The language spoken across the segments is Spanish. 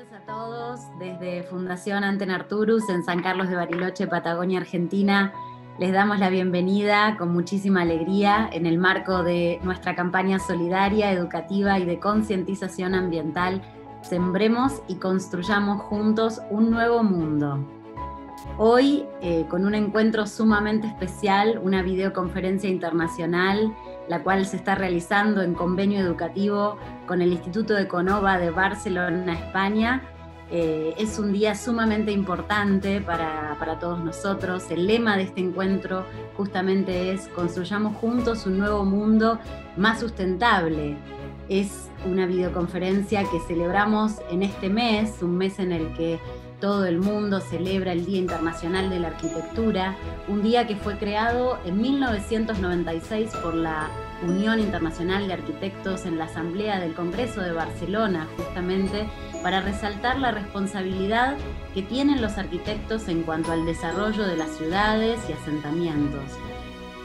Gracias a todos desde Fundación Anten Arturus en San Carlos de Bariloche, Patagonia, Argentina. Les damos la bienvenida con muchísima alegría en el marco de nuestra campaña solidaria, educativa y de concientización ambiental. Sembremos y construyamos juntos un nuevo mundo. Hoy, eh, con un encuentro sumamente especial, una videoconferencia internacional la cual se está realizando en convenio educativo con el Instituto de Conova de Barcelona, España. Eh, es un día sumamente importante para, para todos nosotros. El lema de este encuentro justamente es Construyamos juntos un nuevo mundo más sustentable. Es una videoconferencia que celebramos en este mes, un mes en el que todo el mundo celebra el Día Internacional de la Arquitectura, un día que fue creado en 1996 por la Unión Internacional de Arquitectos en la Asamblea del Congreso de Barcelona, justamente para resaltar la responsabilidad que tienen los arquitectos en cuanto al desarrollo de las ciudades y asentamientos.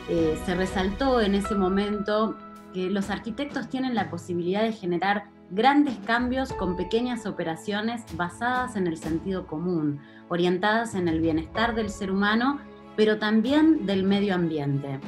Eh, se resaltó en ese momento que los arquitectos tienen la posibilidad de generar grandes cambios con pequeñas operaciones basadas en el sentido común, orientadas en el bienestar del ser humano, pero también del medio ambiente.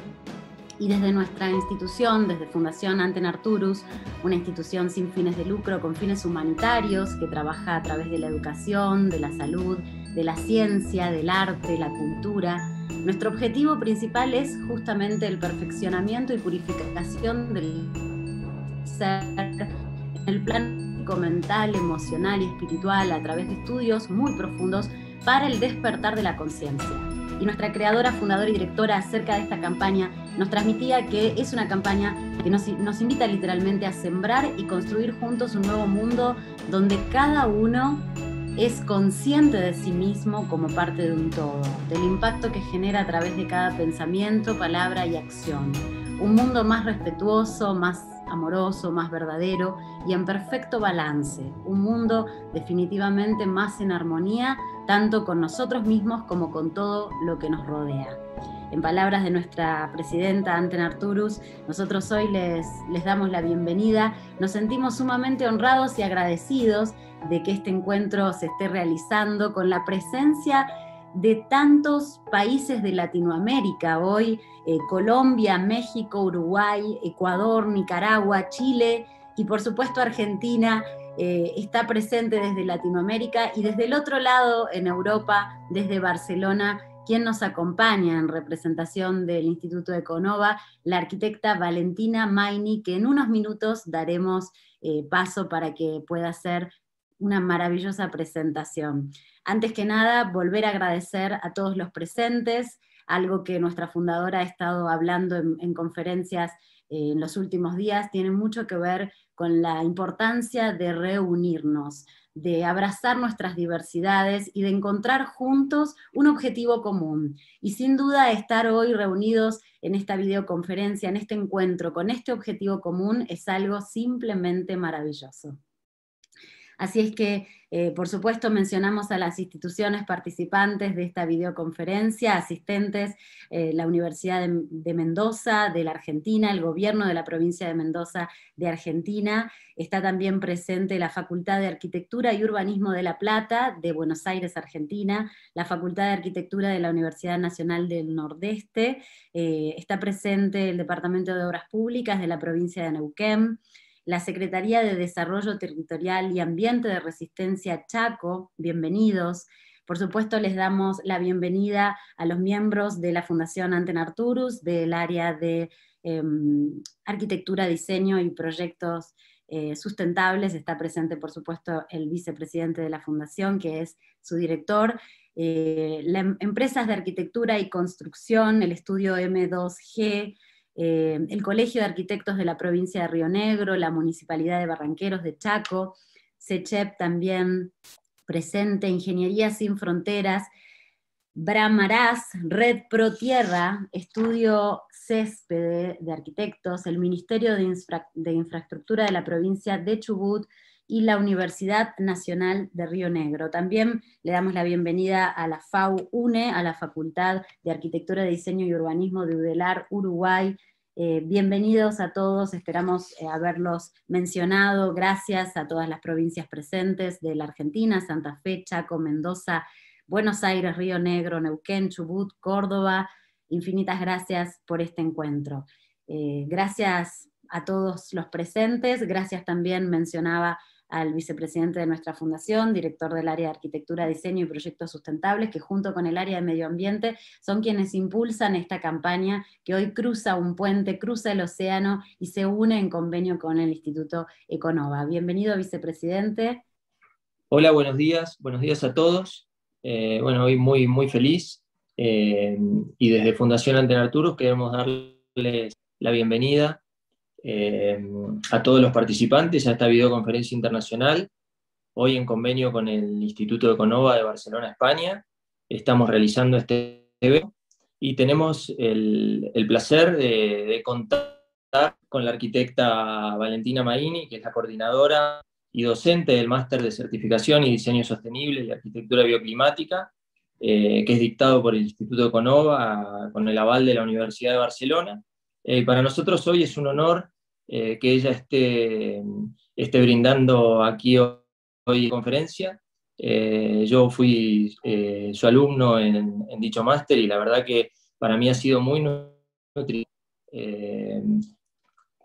Y desde nuestra institución, desde Fundación Anten Arturus, una institución sin fines de lucro, con fines humanitarios, que trabaja a través de la educación, de la salud, de la ciencia, del arte, la cultura, nuestro objetivo principal es justamente el perfeccionamiento y purificación del ser en el plan mental, emocional y espiritual a través de estudios muy profundos para el despertar de la conciencia. Y nuestra creadora, fundadora y directora acerca de esta campaña nos transmitía que es una campaña que nos, nos invita literalmente a sembrar y construir juntos un nuevo mundo donde cada uno es consciente de sí mismo como parte de un todo, del impacto que genera a través de cada pensamiento, palabra y acción. Un mundo más respetuoso, más amoroso, más verdadero y en perfecto balance, un mundo definitivamente más en armonía, tanto con nosotros mismos como con todo lo que nos rodea. En palabras de nuestra presidenta Anten Arturus, nosotros hoy les, les damos la bienvenida. Nos sentimos sumamente honrados y agradecidos de que este encuentro se esté realizando con la presencia de tantos países de Latinoamérica hoy, eh, Colombia, México, Uruguay, Ecuador, Nicaragua, Chile y por supuesto Argentina. Eh, está presente desde Latinoamérica y desde el otro lado, en Europa, desde Barcelona, quien nos acompaña en representación del Instituto de Conova, la arquitecta Valentina Maini, que en unos minutos daremos eh, paso para que pueda hacer una maravillosa presentación. Antes que nada, volver a agradecer a todos los presentes, algo que nuestra fundadora ha estado hablando en, conferencias eh, en los últimos días, tiene mucho que ver con la importancia de reunirnos, de abrazar nuestras diversidades y de encontrar juntos un objetivo común. Y sin duda estar hoy reunidos en esta videoconferencia, en este encuentro, con este objetivo común, es algo simplemente maravilloso. Así es que, eh, por supuesto, mencionamos a las instituciones participantes de esta videoconferencia, asistentes, eh, la Universidad de, Mendoza, de la Argentina, el gobierno de la provincia de Mendoza de Argentina. Está también presente la Facultad de Arquitectura y Urbanismo de La Plata, de Buenos Aires, Argentina, la Facultad de Arquitectura de la Universidad Nacional del Nordeste. Eh, está presente el Departamento de Obras Públicas de la provincia de Neuquén la Secretaría de Desarrollo Territorial y Ambiente de Resistencia Chaco, bienvenidos. Por supuesto, les damos la bienvenida a los miembros de la Fundación Anten Arturus, del área de em, arquitectura, diseño y proyectos eh, sustentables. Está presente, por supuesto, el vicepresidente de la Fundación, que es su director. Eh, em, empresas de arquitectura y construcción, el estudio M2G, eh, el Colegio de Arquitectos de la provincia de Río Negro, la Municipalidad de Barranqueros de Chaco, CECHEP también presente, Ingeniería Sin Fronteras, BRAMARAS, Red Pro Tierra, Estudio Césped de Arquitectos, el Ministerio de, de Infraestructura de la provincia de Chubut, y la Universidad Nacional de Río Negro. También le damos la bienvenida a la FAU UNE, a la Facultad de Arquitectura, Diseño y Urbanismo de Udelar, Uruguay, eh, bienvenidos a todos, esperamos eh, haberlos mencionado. Gracias a todas las provincias presentes de la Argentina, Santa Fe, Chaco, Mendoza, Buenos Aires, Río Negro, Neuquén, Chubut, Córdoba. Infinitas gracias por este encuentro. Eh, gracias a todos los presentes, gracias también mencionaba al vicepresidente de nuestra fundación, director del área de arquitectura, diseño y proyectos sustentables, que junto con el área de medio ambiente son quienes impulsan esta campaña que hoy cruza un puente, cruza el océano y se une en convenio con el Instituto Econova. Bienvenido, vicepresidente. Hola, buenos días, buenos días a todos. Eh, bueno, hoy muy, muy feliz eh, y desde Fundación Antena Arturo queremos darles la bienvenida eh, a todos los participantes a esta videoconferencia internacional. Hoy en convenio con el Instituto de Conova de Barcelona, España, estamos realizando este evento y tenemos el, placer de, contar con la arquitecta Valentina Maini, que es la coordinadora y docente del máster de certificación y diseño sostenible de arquitectura bioclimática, eh, que es dictado por el Instituto de Conova con el aval de la Universidad de Barcelona eh, para nosotros hoy es un honor eh, que ella esté, esté, brindando aquí hoy, la conferencia. Eh, yo fui su alumno en, dicho máster y la verdad que para mí ha sido muy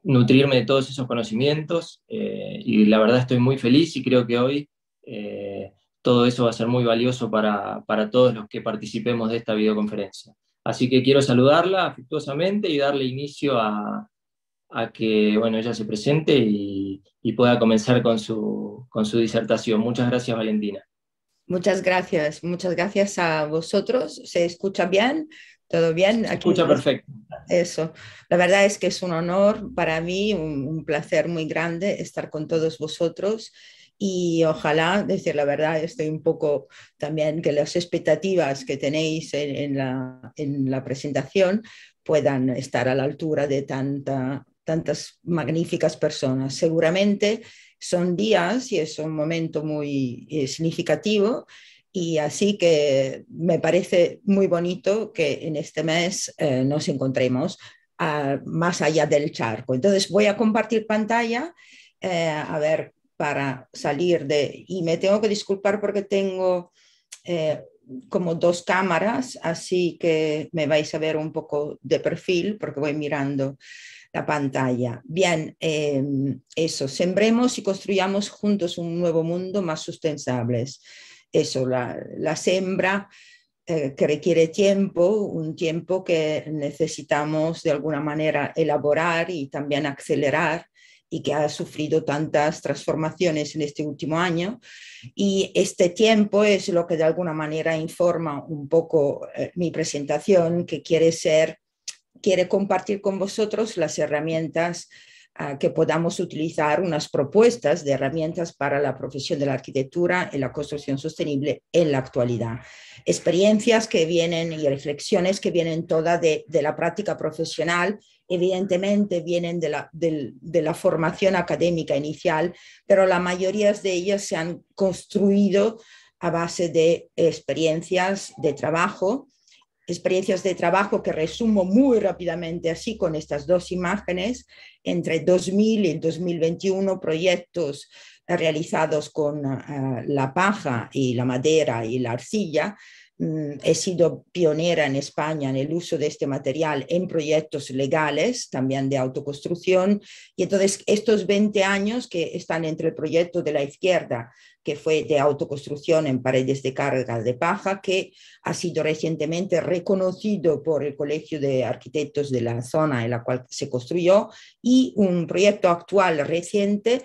nutrirme de todos esos conocimientos y la verdad estoy muy feliz y creo que hoy todo eso va a ser muy valioso para todos los que participemos de esta videoconferencia. Así que quiero saludarla afectuosamente y darle inicio a, que bueno, ella se presente y, pueda comenzar con su, con su, disertación. Muchas gracias, Valentina. Muchas gracias, muchas gracias a vosotros. ¿Se escucha bien? ¿Todo bien? Se escucha perfecto. Eso. La verdad es que es un honor para mí, un placer muy grande estar con todos vosotros y ojalá, decir la verdad, estoy un poco también que las expectativas que tenéis en, la, presentación puedan estar a la altura de tanta, tantas magníficas personas. Seguramente son días y es un momento muy eh, significativo y así que me parece muy bonito que en este mes eh, nos encontremos ah, más allá del charco. Entonces voy a compartir pantalla. Eh, a ver para salir de... Y me tengo que disculpar porque tengo eh, como dos cámaras, así que me vais a ver un poco de perfil porque voy mirando la pantalla. Bien, em, eso, sembremos y construyamos juntos un nuevo mundo más sustentables. Eso, la, la sembra eh, que requiere tiempo, un tiempo que necesitamos de alguna manera elaborar y también acelerar y que ha sufrido tantas transformaciones en este último año. Y este tiempo es lo que de alguna manera informa un poco eh, mi presentación, que quiere ser, quiere compartir con vosotros las herramientas ah, que podamos utilizar, unas propuestas de herramientas para la profesión de la arquitectura en la construcción sostenible en la actualidad. Experiencias que vienen y reflexiones que vienen todas de la práctica profesional evidentemente vienen de la, formación académica inicial, pero la mayoría de ellas se han construido a base de experiencias de trabajo, experiencias de trabajo que resumo muy rápidamente así con estas dos imágenes, entre 2000 y 2021 proyectos realizados con ah, la paja y la madera y la arcilla, Mm, he sido pionera en España en el uso de este material en proyectos legales, también de autoconstrucción. Y entonces estos 20 años que están entre el proyecto de la izquierda, que fue de autoconstrucción en paredes de carga de paja, que ha sido recientemente reconocido por el Colegio de Arquitectos de la zona en la cual se construyó, y un proyecto actual reciente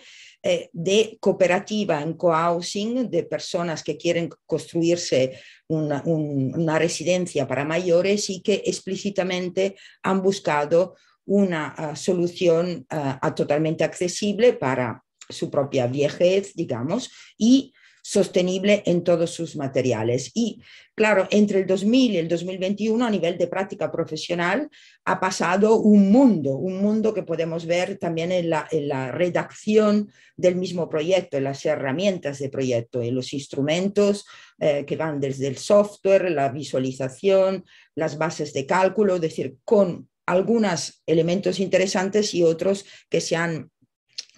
eh, de cooperativa en cohousing de personas que quieren construirse una, residencia para mayores y que explícitamente han buscado una ah, solución ah, totalmente accesible para su propia viejez, digamos, y sostenible en todos sus materiales. Y claro, entre el 2000 y el 2021 a nivel de práctica profesional ha pasado un mundo, un mundo que podemos ver también en la, redacción del mismo proyecto, en las herramientas de proyecto, en los instrumentos eh, que van desde el software, la visualización, las bases de cálculo, es decir, con algunos elementos interesantes y otros que se han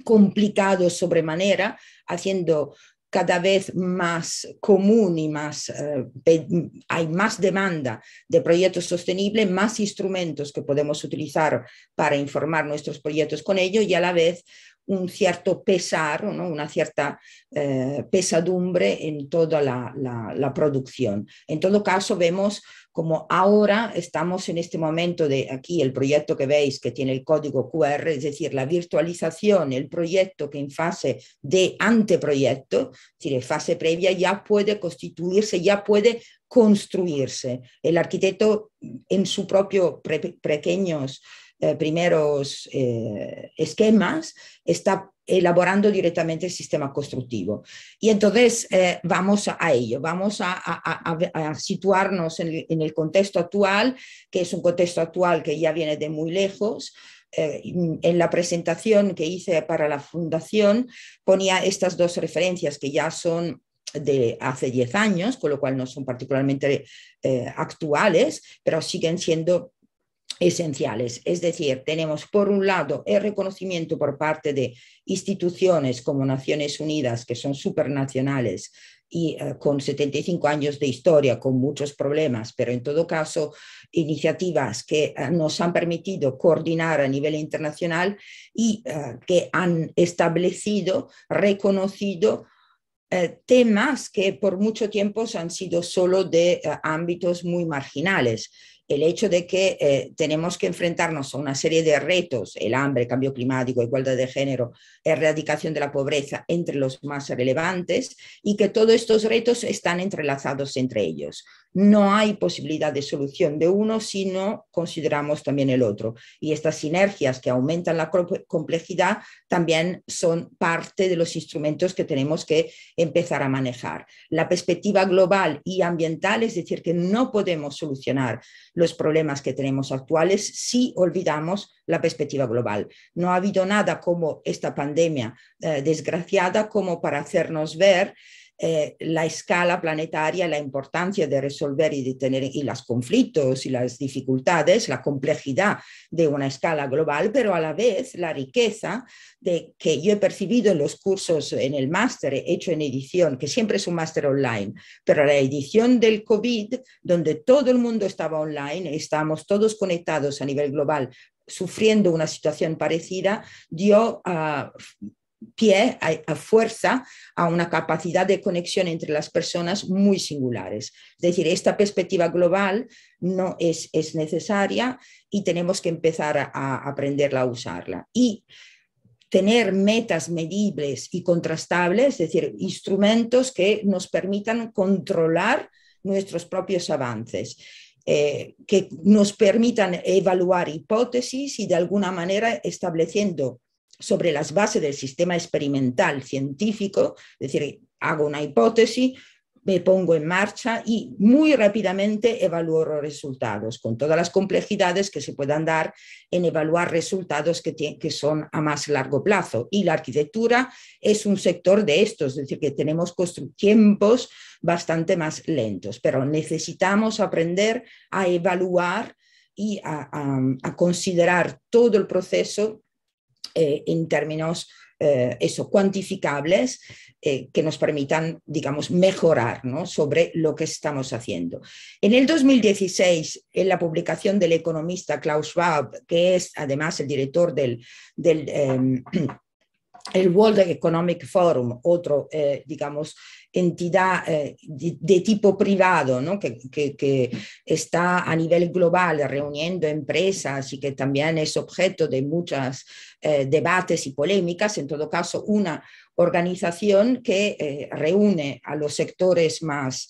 complicado sobremanera, haciendo cada vez más común y más, eh, hay más demanda de proyectos sostenibles, más instrumentos que podemos utilizar para informar nuestros proyectos con ello y a la vez un cierto pesar, una cierta eh, pesadumbre en toda la, producción. En todo caso, vemos como ahora estamos en este momento de aquí, el proyecto que veis que tiene el código QR, es decir, la virtualización, el proyecto que en fase de anteproyecto, es decir, fase previa, ya puede constituirse, ya puede construirse. El arquitecto en su propio pequeños eh, primeros eh, esquemas, está elaborando directamente el sistema constructivo. Y entonces eh, vamos a ello, vamos a, situarnos en el, contexto actual, que es un contexto actual que ya viene de muy lejos. en la presentación que hice para la fundación ponía estas dos referencias que ya son de hace 10 años, con lo cual no son particularmente actuales, pero siguen siendo esenciales. Es decir, tenemos por un lado el reconocimiento por parte de instituciones como Naciones Unidas, que son supernacionales y eh, con 75 años de historia, con muchos problemas, pero en todo caso iniciativas que eh, nos han permitido coordinar a nivel internacional y eh, que han establecido, reconocido temas que por mucho tiempo han sido solo de ámbitos muy marginales el hecho de que eh, tenemos que enfrentarnos a una serie de retos, el hambre, cambio climático, igualdad de género, erradicación de la pobreza, entre los más relevantes, y que todos estos retos están entrelazados entre ellos no hay posibilidad de solución de uno si no consideramos también el otro. Y estas sinergias que aumentan la complejidad también son parte de los instrumentos que tenemos que empezar a manejar. La perspectiva global y ambiental, es decir, que no podemos solucionar los problemas que tenemos actuales si olvidamos la perspectiva global. No ha habido nada como esta pandemia eh, desgraciada como para hacernos ver eh, la escala planetaria, la importancia de resolver y de tener y los conflictos y las dificultades, la complejidad de una escala global, pero a la vez la riqueza de que yo he percibido en los cursos, en el máster hecho en edición, que siempre es un máster online, pero la edición del COVID, donde todo el mundo estaba online, estábamos todos conectados a nivel global, sufriendo una situación parecida, dio a pie a, fuerza a una capacidad de conexión entre las personas muy singulares. Es decir, esta perspectiva global no es, es necesaria y tenemos que empezar a, aprenderla a usarla. Y tener metas medibles y contrastables, es decir, instrumentos que nos permitan controlar nuestros propios avances. Eh, que nos permitan evaluar hipótesis y de alguna manera estableciendo sobre las bases del sistema experimental científico, es decir, hago una hipótesis, me pongo en marcha y muy rápidamente evalúo los resultados, con todas las complejidades que se puedan dar en evaluar resultados que, son a más largo plazo. Y la arquitectura es un sector de estos, es decir, que tenemos tiempos bastante más lentos, pero necesitamos aprender a evaluar y a considerar todo el proceso eh, en términos eh, eso, cuantificables eh, que nos permitan, digamos, mejorar sobre lo que estamos haciendo. En el 2016, en la publicación del economista Klaus Schwab, que es además el director del em, el World Economic Forum, otro, eh, digamos, entidad eh, de, tipo privado, que, está a nivel global reuniendo empresas y que también es objeto de muchos eh, debates y polémicas, en todo caso, una organización que reúne a los sectores más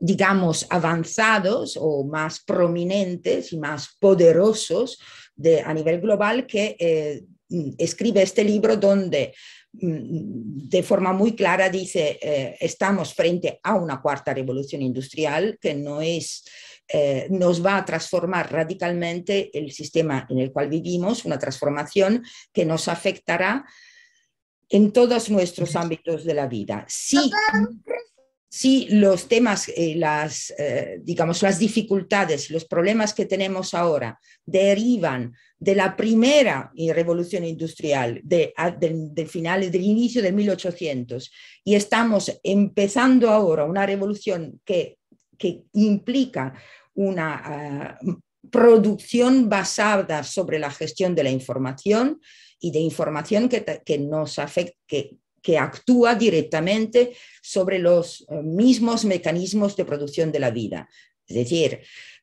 digamos, avanzados o más prominentes y más poderosos de, a nivel global que Mm, escribe este libro donde mm, de forma muy clara dice, eh, estamos frente a una cuarta revolución industrial que no es, eh, nos va a transformar radicalmente el sistema en el cual vivimos, una transformación que nos afectará en todos nuestros ámbitos de la vida. Sí, mm, los temas, eh, las, digamos, las dificultades, los problemas que tenemos ahora derivan de la primera eh, revolución industrial, de, de, finales, del inicio de 1800, y estamos empezando ahora una revolución que, que implica una ah, producción basada sobre la gestión de la información y de información que, nos que, que actúa directamente sobre los eh, mismos mecanismos de producción de la vida. Es decir,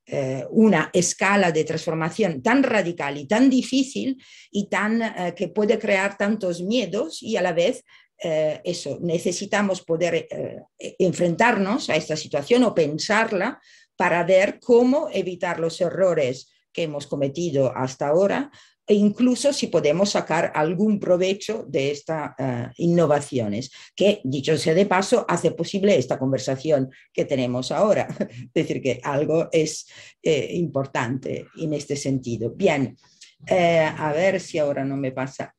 eh, una escala de transformación tan radical y tan difícil y tan eh, que puede crear tantos miedos y a la vez eh, eso, necesitamos poder enfrentarnos a esta situación o pensarla para ver cómo evitar los errores que hemos cometido hasta ahora e incluso si podemos sacar algún provecho de estas eh, innovaciones, que, dicho sea de paso, hace posible esta conversación que tenemos ahora. es decir, que algo es eh, importante en este sentido. Bien. Eh, a ver si ahora no me pasa.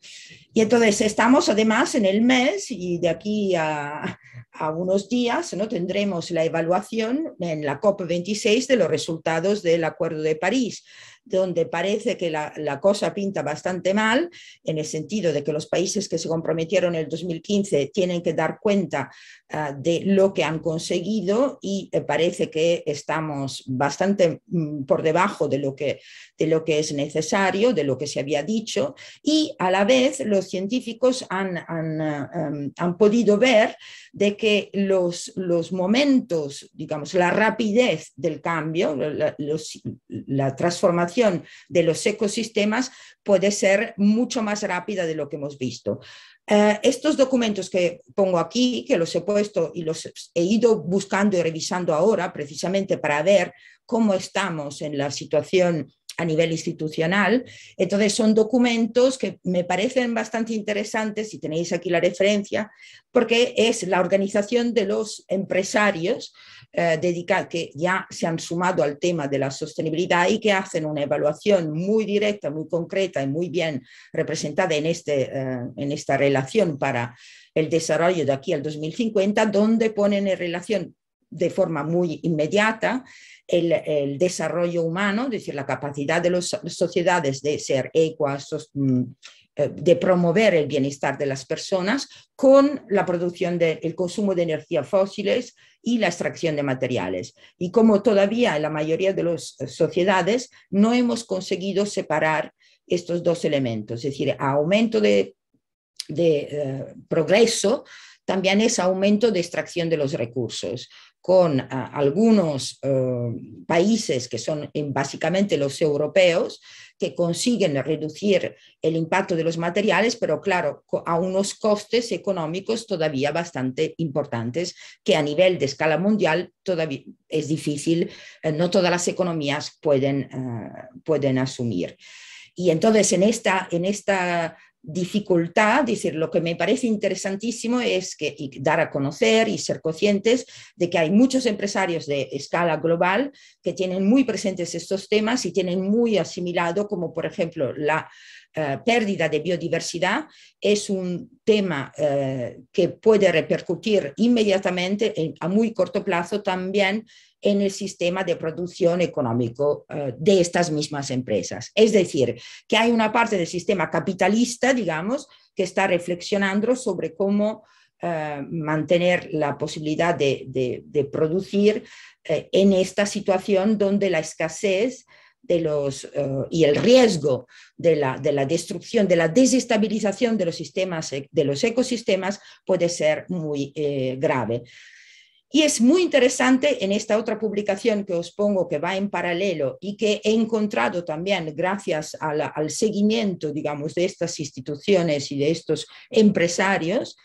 Y entonces estamos además en el mes y de aquí a, a unos días ¿no? tendremos la evaluación en la COP26 de los resultados del Acuerdo de París donde parece que la, cosa pinta bastante mal, en el sentido de que los países que se comprometieron en el 2015 tienen que dar cuenta ah, de lo que han conseguido y eh, parece que estamos bastante mm, por debajo de lo, que, de lo que es necesario, de lo que se había dicho, y a la vez los científicos han, han ah, em, podido ver de que los, los momentos, digamos, la rapidez del cambio, la, la transformación de los ecosistemas puede ser mucho más rápida de lo que hemos visto. Eh, estos documentos que pongo aquí, que los he puesto y los he ido buscando y revisando ahora precisamente para ver cómo estamos en la situación a nivel institucional. Entonces, son documentos que me parecen bastante interesantes, si tenéis aquí la referencia, porque es la organización de los empresarios eh, que ya se han sumado al tema de la sostenibilidad y que hacen una evaluación muy directa, muy concreta y muy bien representada en, este, eh, en esta relación para el desarrollo de aquí al 2050, donde ponen en relación de forma muy inmediata el, desarrollo humano, es decir, la capacidad de las sociedades de ser equas, mm, eh, de promover el bienestar de las personas con la producción del consumo de energía fósiles y la extracción de materiales. Y como todavía en la mayoría de las sociedades no hemos conseguido separar estos dos elementos, es decir, aumento de, de eh, progreso también es aumento de extracción de los recursos con ah, algunos eh, países que son en, eh, básicamente los europeos, que consiguen reducir el impacto de los materiales, pero claro, a unos costes económicos todavía bastante importantes, que a nivel de escala mundial todavía es difícil, eh, no todas las economías pueden, pueden asumir. Y entonces en esta, en esta dificultad, es decir, lo que me parece interesantísimo es que dar a conocer y ser conscientes de que hay muchos empresarios de escala global que tienen muy presentes estos temas y tienen muy asimilado, como por ejemplo la eh, pérdida de biodiversidad es un tema eh, que puede repercutir inmediatamente a muy corto plazo también en el sistema de producción económico eh, de estas mismas empresas. Es decir, que hay una parte del sistema capitalista, digamos, que está reflexionando sobre cómo eh, mantener la posibilidad de, producir eh, en esta situación donde la escasez de los, y el riesgo de la, destrucción, de la desestabilización de los, sistemas, de los ecosistemas puede ser muy grave. Y es muy interesante en esta otra publicación que os pongo, que va en paralelo y que he encontrado también gracias al seguimiento, digamos, de estas instituciones y de estos empresarios,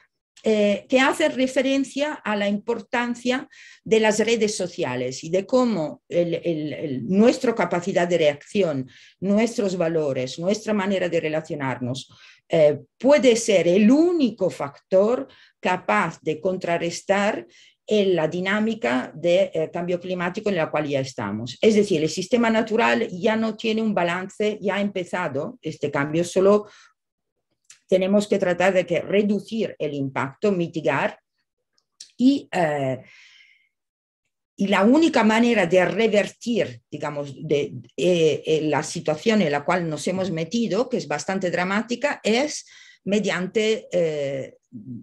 eh, que hace referencia a la importancia de las redes sociales y de cómo nuestra capacidad de reacción, nuestros valores, nuestra manera de relacionarnos eh, puede ser el único factor capaz de contrarrestar en la dinámica de eh, cambio climático en la cual ya estamos. Es decir, el sistema natural ya no tiene un balance, ya ha empezado este cambio, solo tenemos que tratar de que reducir el impacto, mitigar y, eh, y la única manera de revertir, digamos, de, eh, la situación en la cual nos hemos metido, que es bastante dramática, es mediante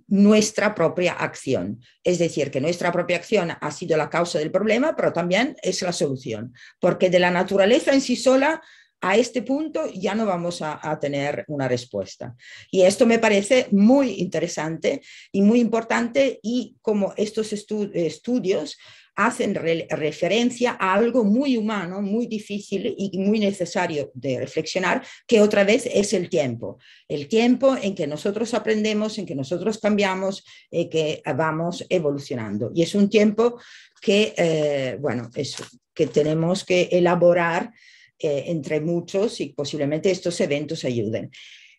nuestra propia acción. Es decir, que nuestra propia acción ha sido la causa del problema, pero también es la solución, porque de la naturaleza en sí sola a este punto ya no vamos a, tener una respuesta. Y esto me parece muy interesante y muy importante y como estos estudios hacen referencia a algo muy humano, muy difícil y muy necesario de reflexionar, que otra vez es el tiempo. El tiempo en que nosotros aprendemos, en que nosotros cambiamos, en eh, que vamos evolucionando. Y es un tiempo que, eh, bueno, es, que tenemos que elaborar eh, entre muchos y posiblemente estos eventos ayuden.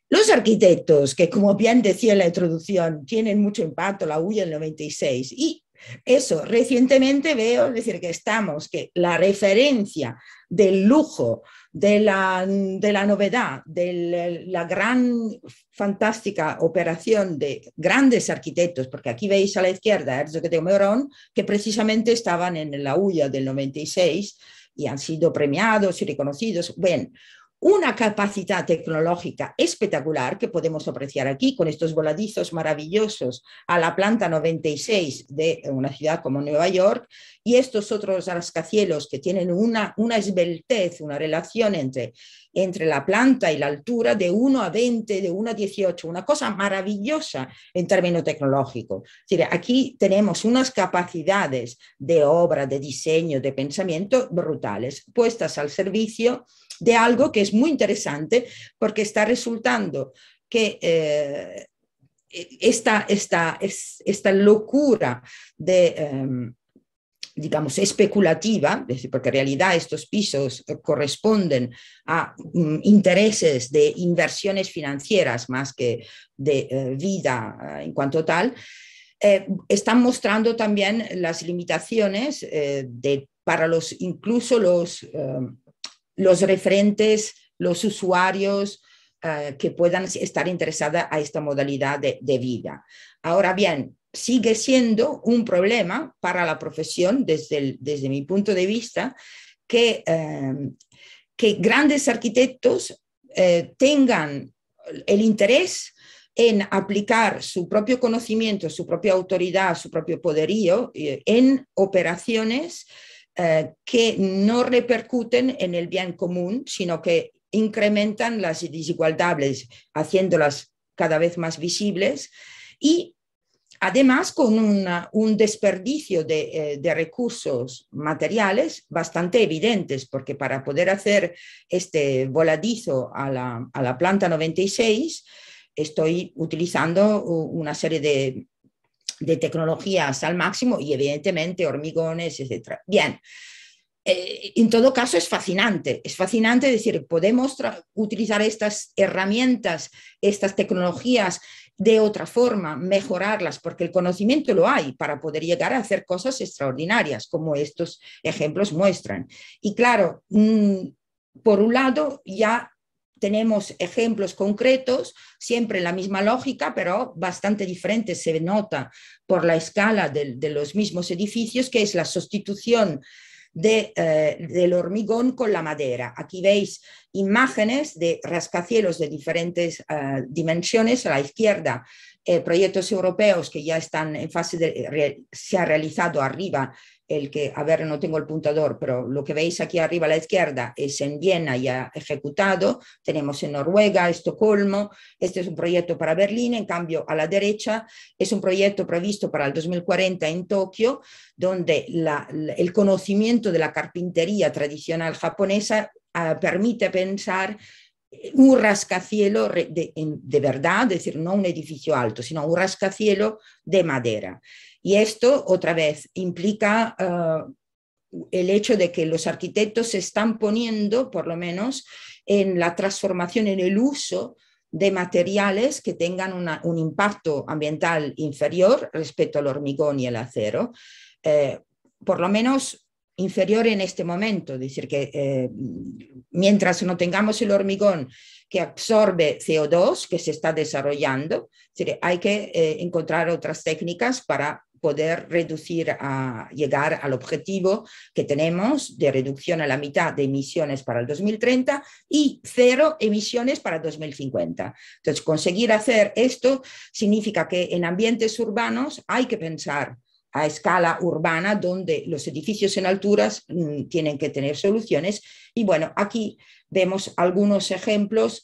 Los arquitectos, que como bien decía en la introducción, tienen mucho impacto, la huya del 96, y eso, recientemente veo, es decir, que estamos, que la referencia del lujo, de la, novedad, de la gran, fantástica operación de grandes arquitectos, porque aquí veis a la izquierda Herzog de Meurón, que precisamente estaban en la huya del 96 y han sido premiados y reconocidos. bueno una capacidad tecnológica espectacular que podemos apreciar aquí con estos voladizos maravillosos a la planta 96 de una ciudad como Nueva York y estos otros rascacielos que tienen una, una esbeltez, una relación entre, entre la planta y la altura de 1 a 20, de 1 a 18, una cosa maravillosa en términos tecnológicos. aquí tenemos unas capacidades de obra, de diseño, de pensamiento brutales, puestas al servicio de algo que es muy interesante porque está resultando que eh, esta, esta, locura de... Em, digamos, especulativa, porque en realidad estos pisos corresponden a mm, intereses de inversiones financieras más que de eh, vida eh, en cuanto tal, están mostrando también las limitaciones de, para los, incluso los em, los referentes, los usuarios ah, que puedan estar interesados a esta modalidad de, vida. Ahora bien, sigue siendo un problema para la profesión desde, mi punto de vista que, em, que grandes arquitectos eh, tengan el interés en aplicar su propio conocimiento, su propia autoridad, su propio poderío eh, en operaciones eh, que no repercuten en el bien común, sino que incrementan las desigualdades, haciéndolas cada vez más visibles y además con un desperdicio eh, de, recursos materiales bastante evidentes, porque para poder hacer este voladizo a la planta 96, estoy utilizando una serie de de tecnologías al máximo y evidentemente hormigones, etc. Bien, eh, en todo caso es fascinante, es fascinante decir, podemos utilizar estas herramientas, estas tecnologías de otra forma, mejorarlas, porque el conocimiento lo hay para poder llegar a hacer cosas extraordinarias, como estos ejemplos muestran. Y claro, mm, por un lado, ya tenemos ejemplos concretos, siempre la misma lógica, pero bastante diferente se nota por la escala de, los mismos edificios, que es la sustitución eh, del hormigón con la madera. Aquí veis imágenes de rascacielos de diferentes eh, dimensiones. A la izquierda, eh, proyectos europeos que ya están en fase de, se ha realizado arriba el que, a ver, no tengo el puntador, pero lo que veis aquí arriba a la izquierda es en Viena ya ejecutado, tenemos en Noruega, Estocolmo, este es un proyecto para Berlín, en cambio a la derecha es un proyecto previsto para el 2040 en Tokio, donde el conocimiento de la carpintería tradicional japonesa ah, permite pensar un rascacielo de, de verdad, es decir, no un edificio alto, sino un rascacielo de madera. Y esto, otra vez, implica eh, el hecho de que los arquitectos se están poniendo, por lo menos, en la transformación, en el uso de materiales que tengan un impacto ambiental inferior respecto al hormigón y el acero, eh, por lo menos inferior en este momento, es decir, que eh, mientras no tengamos el hormigón que absorbe CO2 que se está desarrollando, hay que encontrar otras técnicas para poder reducir a llegar al objetivo que tenemos de reducción a la mitad de emisiones para el 2030 y cero emisiones para 2050. Entonces, conseguir hacer esto significa que en ambientes urbanos hay que pensar a escala urbana donde los edificios en alturas mm, tienen que tener soluciones. Y bueno, aquí vemos algunos ejemplos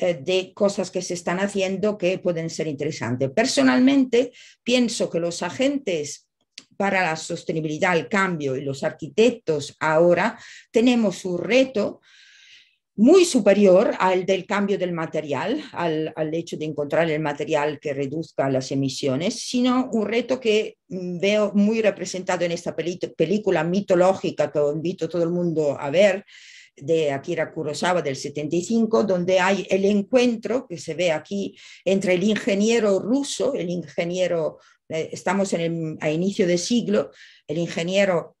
eh, de cosas que se están haciendo que pueden ser interesantes. Personalmente, pienso que los agentes para la sostenibilidad, el cambio y los arquitectos ahora tenemos un reto muy superior al del cambio del material, al, al, hecho de encontrar el material que reduzca las emisiones, sino un reto que veo muy representado en esta película mitológica que invito a todo el mundo a ver, de Akira Kurosawa del 75, donde hay el encuentro que se ve aquí entre el ingeniero ruso, el ingeniero, eh, estamos en el, a inicio de siglo, el ingeniero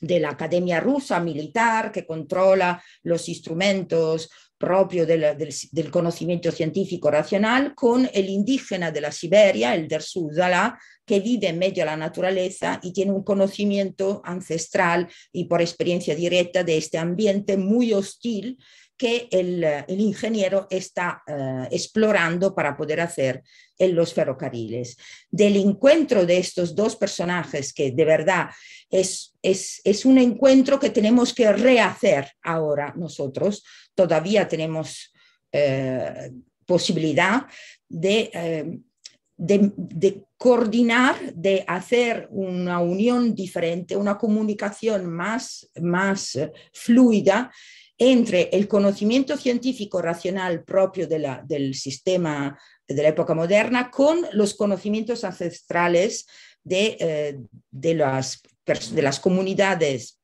de la Academia Rusa Militar que controla los instrumentos propio del, conocimiento científico racional, con el indígena de la Siberia, el Dersúdala, que vive en medio de la naturaleza y tiene un conocimiento ancestral y por experiencia directa de este ambiente muy hostil que el, ingeniero está eh, explorando para poder hacer en los ferrocarriles. Del encuentro de estos dos personajes, que de verdad es es, un encuentro que tenemos que rehacer ahora nosotros. Todavía tenemos eh, posibilidad eh, de, de, coordinar, de hacer una unión diferente, una comunicación más, más fluida entre el conocimiento científico racional propio de la, del sistema de la época moderna con los conocimientos ancestrales de, eh, de las de las comunidades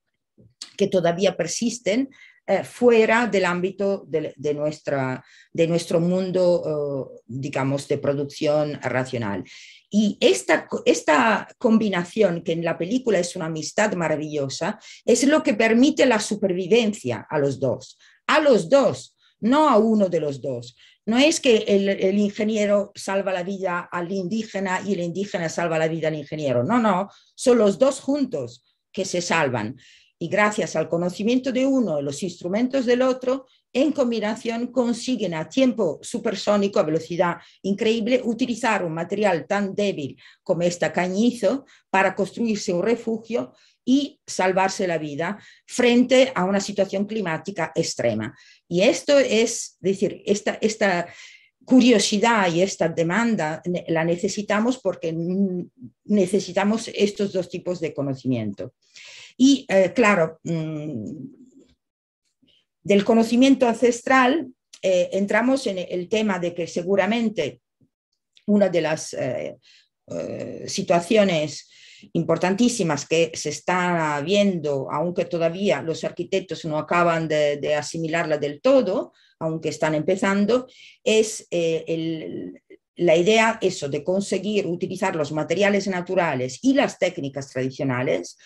que todavía persisten eh, fuera del ámbito de, nuestro mundo, eh, digamos, de producción racional. Y esta, esta combinación, que en la película es una amistad maravillosa, es lo que permite la supervivencia a los dos, a los dos, no a uno de los dos. No es que el, ingeniero salva la vida al indígena y el indígena salva la vida al ingeniero. No, no, son los dos juntos que se salvan. Y gracias al conocimiento de uno y los instrumentos del otro, en combinación consiguen a tiempo supersónico, a velocidad increíble, utilizar un material tan débil como este cañizo para construirse un refugio y salvarse la vida frente a una situación climática extrema. Y esto es, decir, esta, curiosidad y esta demanda la necesitamos porque necesitamos estos dos tipos de conocimiento. Y eh, claro, mm, del conocimiento ancestral eh, entramos en el tema de que seguramente una de las eh, situaciones importantísimas que se está viendo, aunque todavía los arquitectos no acaban de, asimilarla del todo, aunque están empezando, es eh, la idea eso de conseguir utilizar los materiales naturales y las técnicas tradicionales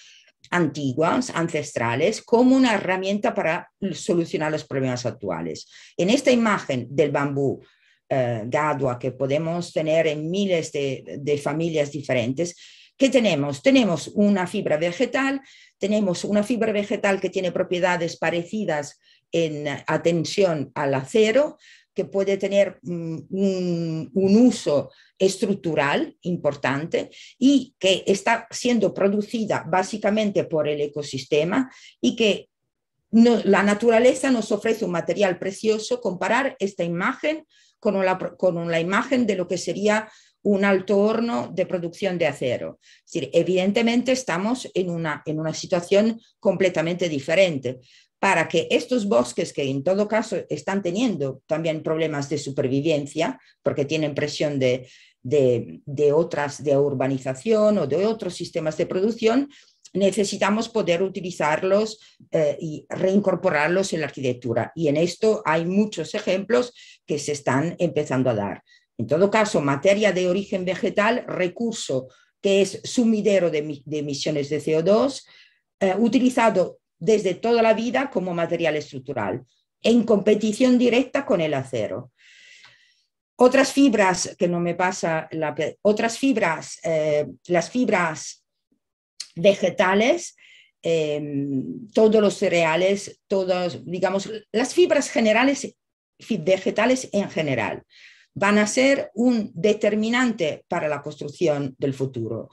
antiguas, ancestrales, como una herramienta para solucionar los problemas actuales. En esta imagen del bambú eh, gadua que podemos tener en miles de familias diferentes, ¿Qué tenemos? Tenemos una fibra vegetal, tenemos una fibra vegetal que tiene propiedades parecidas en atención al acero, que puede tener mm, un, uso estructural importante y que está siendo producida básicamente por el ecosistema y que la naturaleza nos ofrece un material precioso. Comparar esta imagen con la imagen de lo que sería un alto horno de producción de acero. Es decir, evidentemente estamos en una, situación completamente diferente para que estos bosques, que en todo caso están teniendo también problemas de supervivencia, porque tienen presión de, otras, de urbanización o de otros sistemas de producción, necesitamos poder utilizarlos eh, y reincorporarlos en la arquitectura. Y en esto hay muchos ejemplos que se están empezando a dar. En todo caso, materia de origen vegetal, recurso que es sumidero de, emisiones de CO2, eh, utilizado desde toda la vida como material estructural, en competición directa con el acero. Otras fibras, que no me pasa, la, otras fibras, eh, las fibras vegetales, em, todos los cereales, todos, digamos, las fibras generales, vegetales en general van a ser un determinante para la construcción del futuro.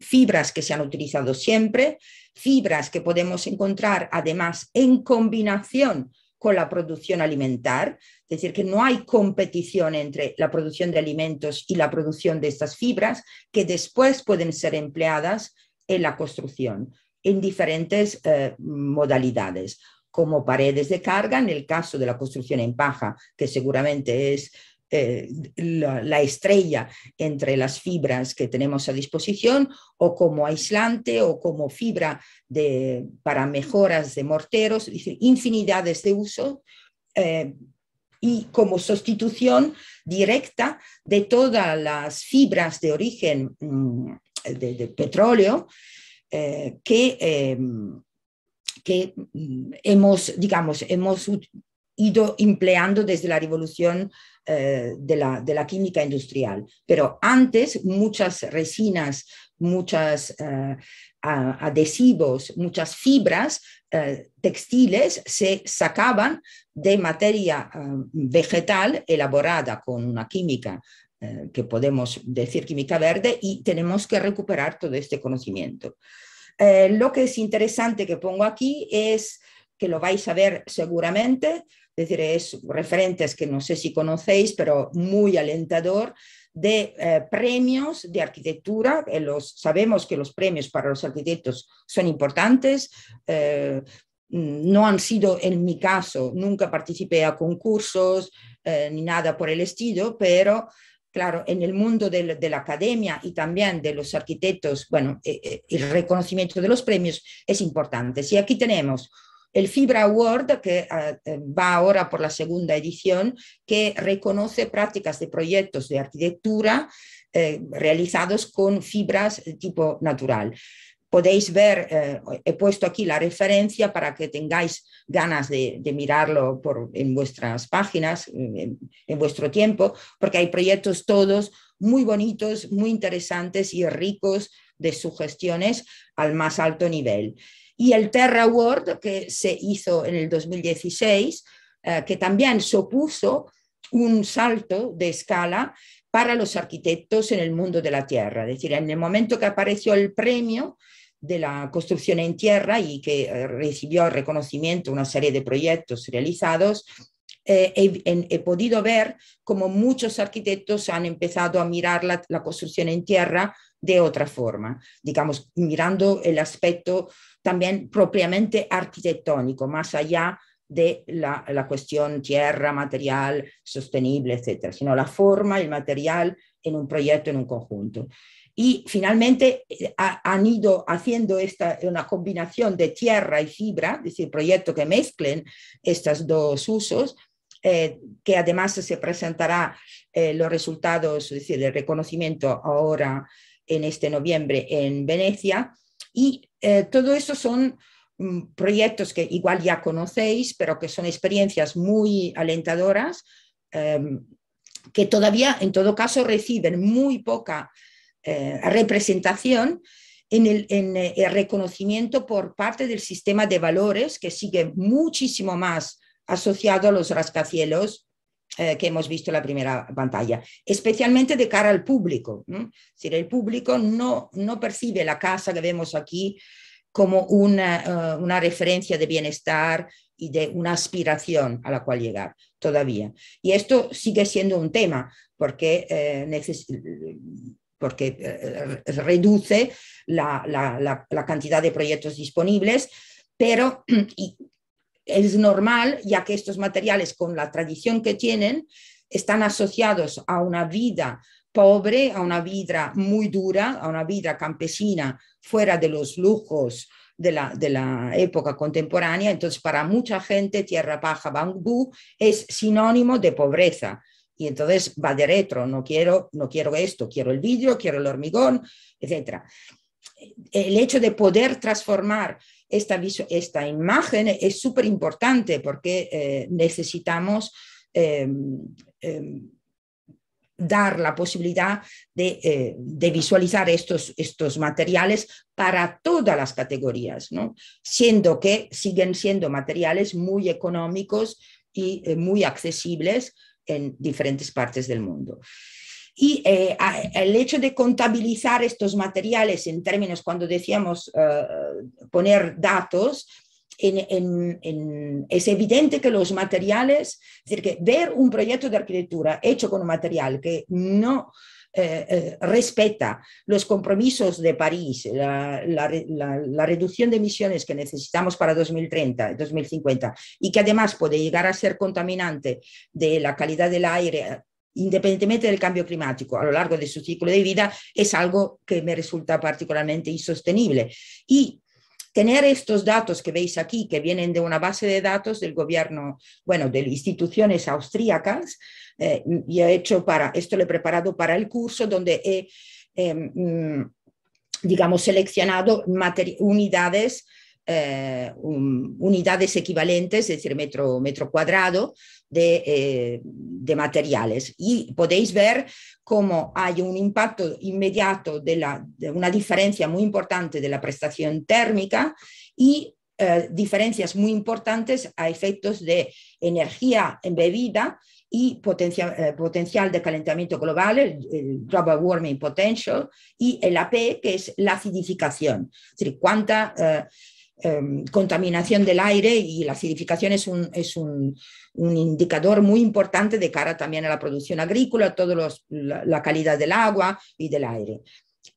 fibras que se han utilizado siempre, fibras que podemos encontrar además en combinación con la producción alimentar, es decir, que no hay competición entre la producción de alimentos y la producción de estas fibras que después pueden ser empleadas en la construcción en diferentes eh, modalidades, como paredes de carga en el caso de la construcción en paja, que seguramente es eh, la, estrella entre las fibras que tenemos a disposición o como aislante o como fibra de, para mejoras de morteros, infinidades de uso eh, y como sustitución directa de todas las fibras de origen mm, de, petróleo eh, que, que mm, hemos, digamos, hemos ido empleando desde la revolución eh, de, la, química industrial. Pero antes muchas resinas, muchos eh, adhesivos, muchas fibras eh, textiles se sacaban de materia vegetal elaborada con una química que podemos decir química verde y tenemos que recuperar todo este conocimiento. lo que es interesante que pongo aquí es que lo vais a ver seguramente, es decir, es referentes que no sé si conocéis, pero muy alentador, de eh, premios de arquitectura. Eh, los, sabemos que los premios para los arquitectos son importantes. Eh, no han sido, en mi caso, nunca participé a concursos ni nada por el estilo, pero claro, en el mundo de, de, la academia y también de los arquitectos, bueno, el reconocimiento de los premios es importante. y aquí tenemos el Fibra Award, que ah, eh, va ahora por la segunda edición, que reconoce prácticas de proyectos de arquitectura eh, realizados con fibras de tipo natural. Podéis ver, eh, he puesto aquí la referencia para que tengáis ganas de, mirarlo en vuestras páginas, en, vuestro tiempo, porque hay proyectos todos muy bonitos, muy interesantes y ricos de sugestiones al más alto nivel y el Terra Award que se hizo en el 2016, eh, que también supuso un salto de escala para los arquitectos en el mundo de la tierra. Es decir, en el momento que apareció el premio de la construcción en tierra y que eh, recibió reconocimiento una serie de proyectos realizados, eh, he, podido ver como muchos arquitectos han empezado a mirar la, la construcción en tierra de otra forma, digamos, mirando el aspecto también propiamente arquitectónico, más allá de la, cuestión tierra, material, sostenible, etcétera, sino la forma, el material en un proyecto, en un conjunto. Y finalmente eh, han ido haciendo esta, una combinación de tierra y fibra, es decir, proyectos que mezclen estos dos usos, eh, que además se presentará eh, los resultados, es decir, el reconocimiento ahora en este noviembre en Venecia, y eh, todo eso son mm, proyectos que igual ya conocéis, pero que son experiencias muy alentadoras, em, que todavía en todo caso reciben muy poca eh, representación en eh, el reconocimiento por parte del sistema de valores que sigue muchísimo más asociado a los rascacielos eh, que hemos visto en la primera pantalla, especialmente de cara al público. Si el público no, no percibe la casa que vemos aquí como una, eh, una, referencia de bienestar y de una aspiración a la cual llegar todavía. Y esto sigue siendo un tema porque, eh, porque reduce la, la, cantidad de proyectos disponibles, pero y es normal, ya que estos materiales, con la tradición que tienen, están asociados a una vida pobre, a una vida muy dura, a una vida campesina fuera de los lujos de la, época contemporánea. Entonces, para mucha gente, tierra paja, bambú, es sinónimo de pobreza. Y entonces va de retro, no quiero, no quiero esto, quiero el vidrio, quiero el hormigón, etc. El hecho de poder transformar esta, esta imagen es súper importante porque eh, necesitamos em, em, dar la posibilidad de, eh, visualizar estos, materiales para todas las categorías, ¿no? siendo que siguen siendo materiales muy económicos y eh, muy accesibles en diferentes partes del mundo. Y eh, el hecho de contabilizar estos materiales en términos, cuando decíamos eh, poner datos, es evidente que los materiales, es decir, que ver un proyecto de arquitectura hecho con un material que no eh, respeta los compromisos de París, la, la, reducción de emisiones que necesitamos para 2030, 2050, y que además puede llegar a ser contaminante de la calidad del aire independientemente del cambio climático, a lo largo de su ciclo de vida, es algo que me resulta particularmente insostenible. Y tener estos datos que veis aquí, que vienen de una base de datos del gobierno, bueno, de instituciones austríacas, eh, y he hecho para, esto lo he preparado para el curso donde he, em, mm, digamos, seleccionado unidades eh, unidades equivalentes, es decir, metro, metro cuadrado, de, eh, de materiales. Y podéis ver cómo hay un impacto inmediato de, la, una diferencia muy importante de la prestación térmica y eh, diferencias muy importantes a efectos de energía embebida y eh, potencial de calentamiento global, el, global warming potential, y el AP, que es la acidificación, es decir, cuánta Em, contaminación del aire y la acidificación es, un, es un, indicador muy importante de cara también a la producción agrícola, toda la, la, calidad del agua y del aire.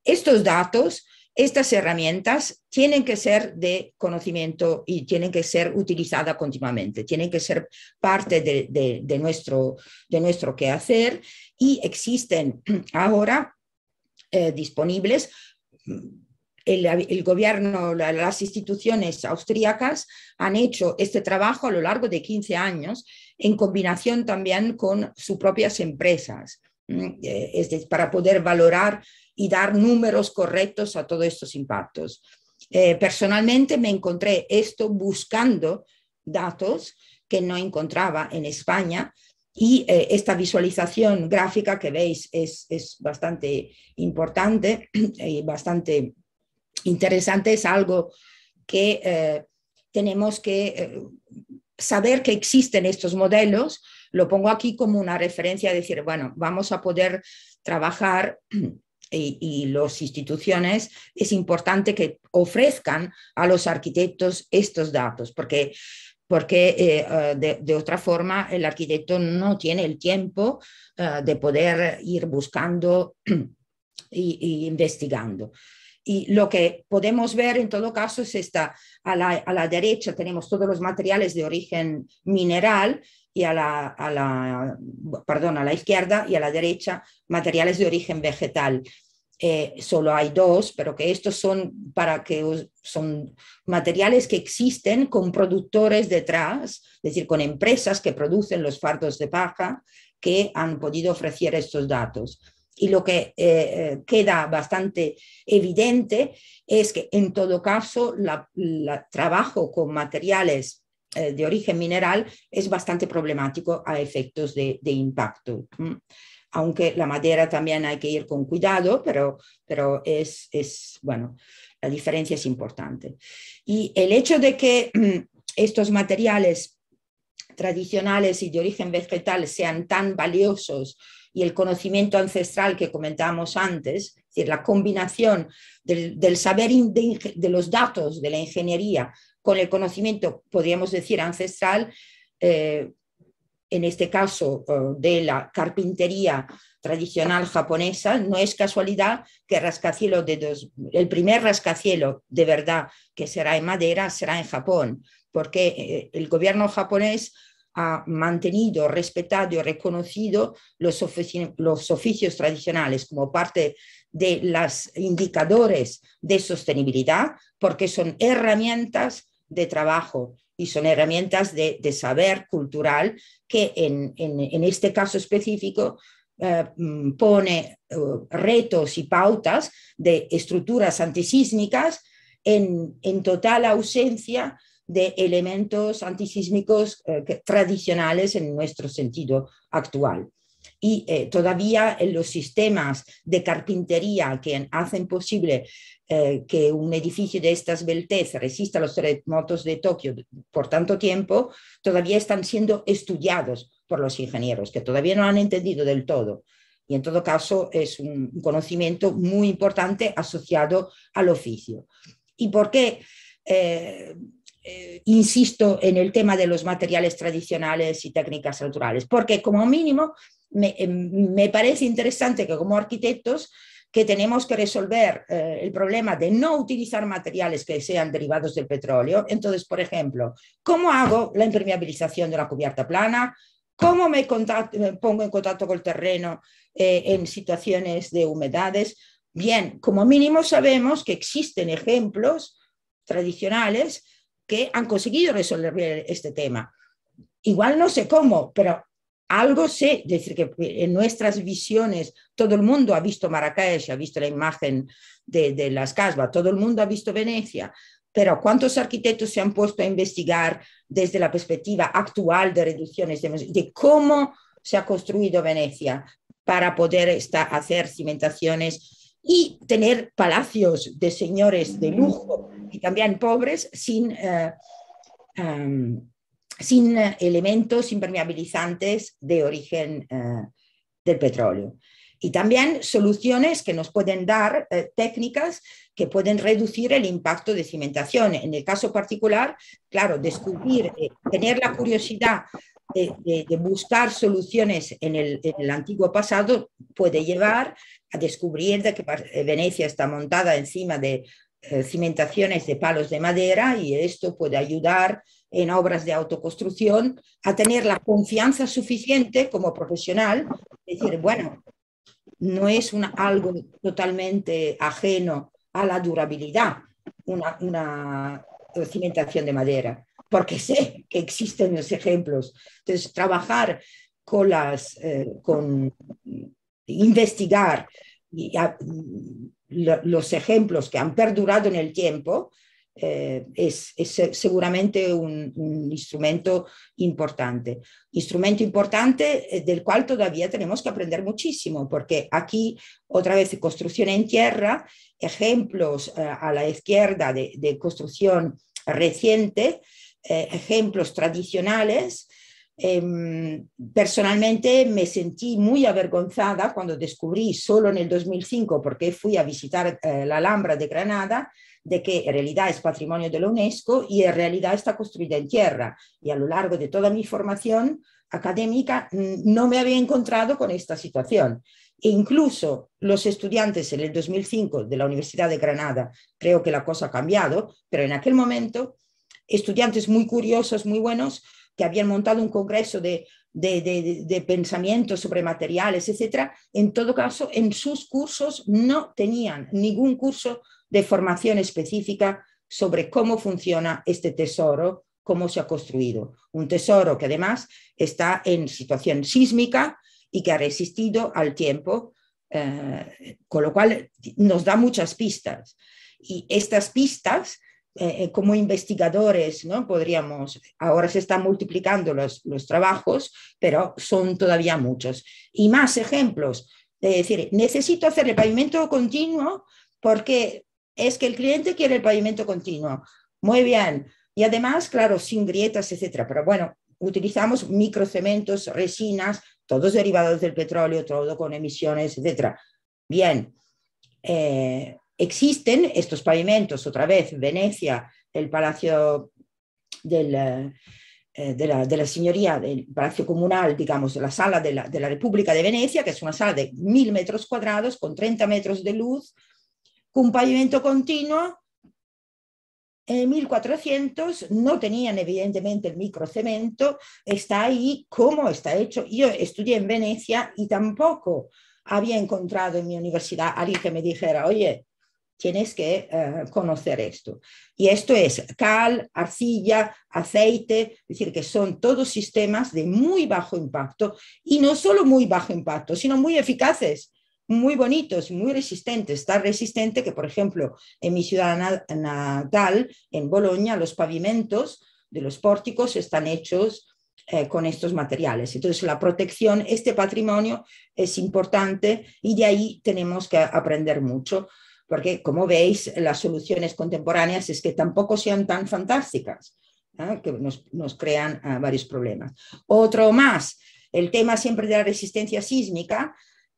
Estos datos, estas herramientas tienen que ser de conocimiento y tienen que ser utilizadas continuamente, tienen que ser parte de, nuestro, de nuestro quehacer y existen ahora eh, disponibles el, gobierno, las instituciones austríacas han hecho este trabajo a lo largo de 15 años en combinación también con sus propias empresas, mm, eh, es para poder valorar y dar números correctos a todos estos impactos. Eh, personalmente me encontré esto buscando datos que no encontraba en España, y eh, esta visualización gráfica que veis es, es bastante importante y bastante interesante es algo que eh, tenemos que eh, saber que existen estos modelos. Lo pongo aquí como una referencia, decir, bueno, vamos a poder trabajar y, las instituciones, es importante que ofrezcan a los arquitectos estos datos, porque porque eh, de, otra forma el arquitecto no tiene el tiempo de poder ir buscando e investigando. Y lo que podemos ver en todo caso es esta, a la, a la derecha tenemos todos los materiales de origen mineral y a la, a la, perdón, a la izquierda y a la derecha materiales de origen vegetal. Eh, solo hay dos, pero que estos son para que son materiales que existen con productores detrás, es decir, con empresas que producen los fardos de paja que han podido ofrecer estos datos y lo que eh, eh, queda bastante evidente es que en todo caso el trabajo con materiales eh, de origen mineral es bastante problemático a efectos de, impacto. Aunque la madera también hay que ir con cuidado, pero, es, bueno, la diferencia es importante. Y el hecho de que estos materiales tradicionales y de origen vegetal sean tan valiosos y el conocimiento ancestral que comentábamos antes, es decir, la combinación del, saber de, los datos de la ingeniería con el conocimiento, podríamos decir, ancestral, eh, en este caso eh, de la carpintería tradicional japonesa, no es casualidad que de dos, el primer rascacielo de verdad que será en madera será en Japón, porque eh, el gobierno japonés ha mantenido, respetado y reconocido los, oficios tradicionales como parte de los indicadores de sostenibilidad, porque son herramientas de trabajo y son herramientas de, saber cultural que en, este caso específico eh, mm, pone eh, retos y pautas de estructuras antisísmicas en total ausencia de elementos antisísmicos eh, tradicionales en nuestro sentido actual. Y eh, todavía los sistemas de carpintería que hacen posible eh, que un edificio de estas esbeltez resista los terremotos de Tokio por tanto tiempo, todavía están siendo estudiados por los ingenieros, que todavía no han entendido del todo. Y en todo caso es un conocimiento muy importante asociado al oficio. ¿Y por qué? Eh, insisto en el tema de los materiales tradicionales y técnicas naturales, porque como mínimo me, em, parece interesante que como arquitectos que tenemos que resolver eh, el problema de no utilizar materiales que sean derivados del petróleo. Entonces, por ejemplo, ¿cómo hago la impermeabilización de la cubierta plana? ¿Cómo me, eh, pongo en contacto con el terreno en situaciones de humedades? Bien, como mínimo sabemos que existen ejemplos tradicionales que han conseguido resolver este tema. Igual no sé cómo, pero algo sé, es decir, que en nuestras visiones todo el mundo ha visto Marrakech, ha visto la imagen de, las casvas, todo el mundo ha visto Venecia, pero ¿cuántos arquitectos se han puesto a investigar desde la perspectiva actual de reducciones de, cómo se ha construido Venecia para poder hacer cimentaciones y tener palacios de señores de lujo y también pobres sin, eh, um, sin eh, elementos impermeabilizantes de origen eh, del petróleo. Y también soluciones que nos pueden dar técnicas que pueden reducir el impacto de cimentación. En el caso particular, claro, descubrir, tener la curiosidad de, buscar soluciones en el, antiguo pasado puede llevar a descubrir que eh, Venecia está montada encima de eh, cimentaciones de palos de madera y esto puede ayudar en obras de autoconstrucción a tener la confianza suficiente como profesional, decir, bueno, no es algo totalmente ajeno a la durabilidad, una cimentación de madera porque sé que existen los ejemplos. Entonces, trabajar con las, eh, con investigar los ejemplos que han perdurado en el tiempo eh, es, seguramente un, instrumento importante. Instrumento importante eh, del cual todavía tenemos que aprender muchísimo, porque aquí otra vez construcción en tierra, ejemplos a la izquierda de construcción reciente, eh, ejemplos tradicionales. Em, personalmente me sentí muy avergonzada cuando descubrí solo en el 2005, porque fui a visitar eh, la Alhambra de Granada, de que en realidad es patrimonio de la UNESCO y en realidad está construida en tierra. Y a lo largo de toda mi formación académica mm, no me había encontrado con esta situación. E incluso los estudiantes en el 2005 de la Universidad de Granada, creo que la cosa ha cambiado, pero en aquel momento estudiantes muy curiosos, muy buenos, que habían montado un congreso de, de, pensamientos sobre materiales, etc. En todo caso, en sus cursos no tenían ningún curso de formación específica sobre cómo funciona este tesoro, cómo se ha construido. Un tesoro que además está en situación sísmica y que ha resistido al tiempo, eh, con lo cual nos da muchas pistas. Y estas pistas eh, eh, como investigadores, ¿no? Podríamos, ahora se están multiplicando los, los trabajos, pero son todavía muchos. Y más ejemplos, de decir, necesito hacer el pavimento continuo porque es que el cliente quiere el pavimento continuo. Muy bien. Y además, claro, sin grietas, etcétera. Pero bueno, utilizamos microcementos, resinas, todos derivados del petróleo, todo con emisiones, etcétera. Bien. Eh, existen estos pavimentos, otra vez, Venecia, el Palacio eh, eh, de, la, Señoría, el Palacio Comunal, digamos, la sala de la, República de Venecia, que es una sala de mil metros cuadrados con 30 metros de luz, con pavimento continuo. Eh, en 1400 no tenían evidentemente el microcemento, está ahí como está hecho. Yo estudié en Venecia y tampoco había encontrado en mi universidad alguien que me dijera, oye, tienes que eh, conocer esto. Y esto es cal, arcilla, aceite, es decir, que son todos sistemas de muy bajo impacto y no solo muy bajo impacto, sino muy eficaces, muy bonitos, muy resistentes. Tan resistente que, por ejemplo, en mi ciudad natal, en Bolonia, los pavimentos de los pórticos están hechos eh, con estos materiales. Entonces, la protección, este patrimonio es importante y de ahí tenemos que aprender mucho porque como veis, las soluciones contemporáneas es que tampoco sean tan fantásticas, que nos, crean ah, varios problemas. Otro más, el tema siempre de la resistencia sísmica,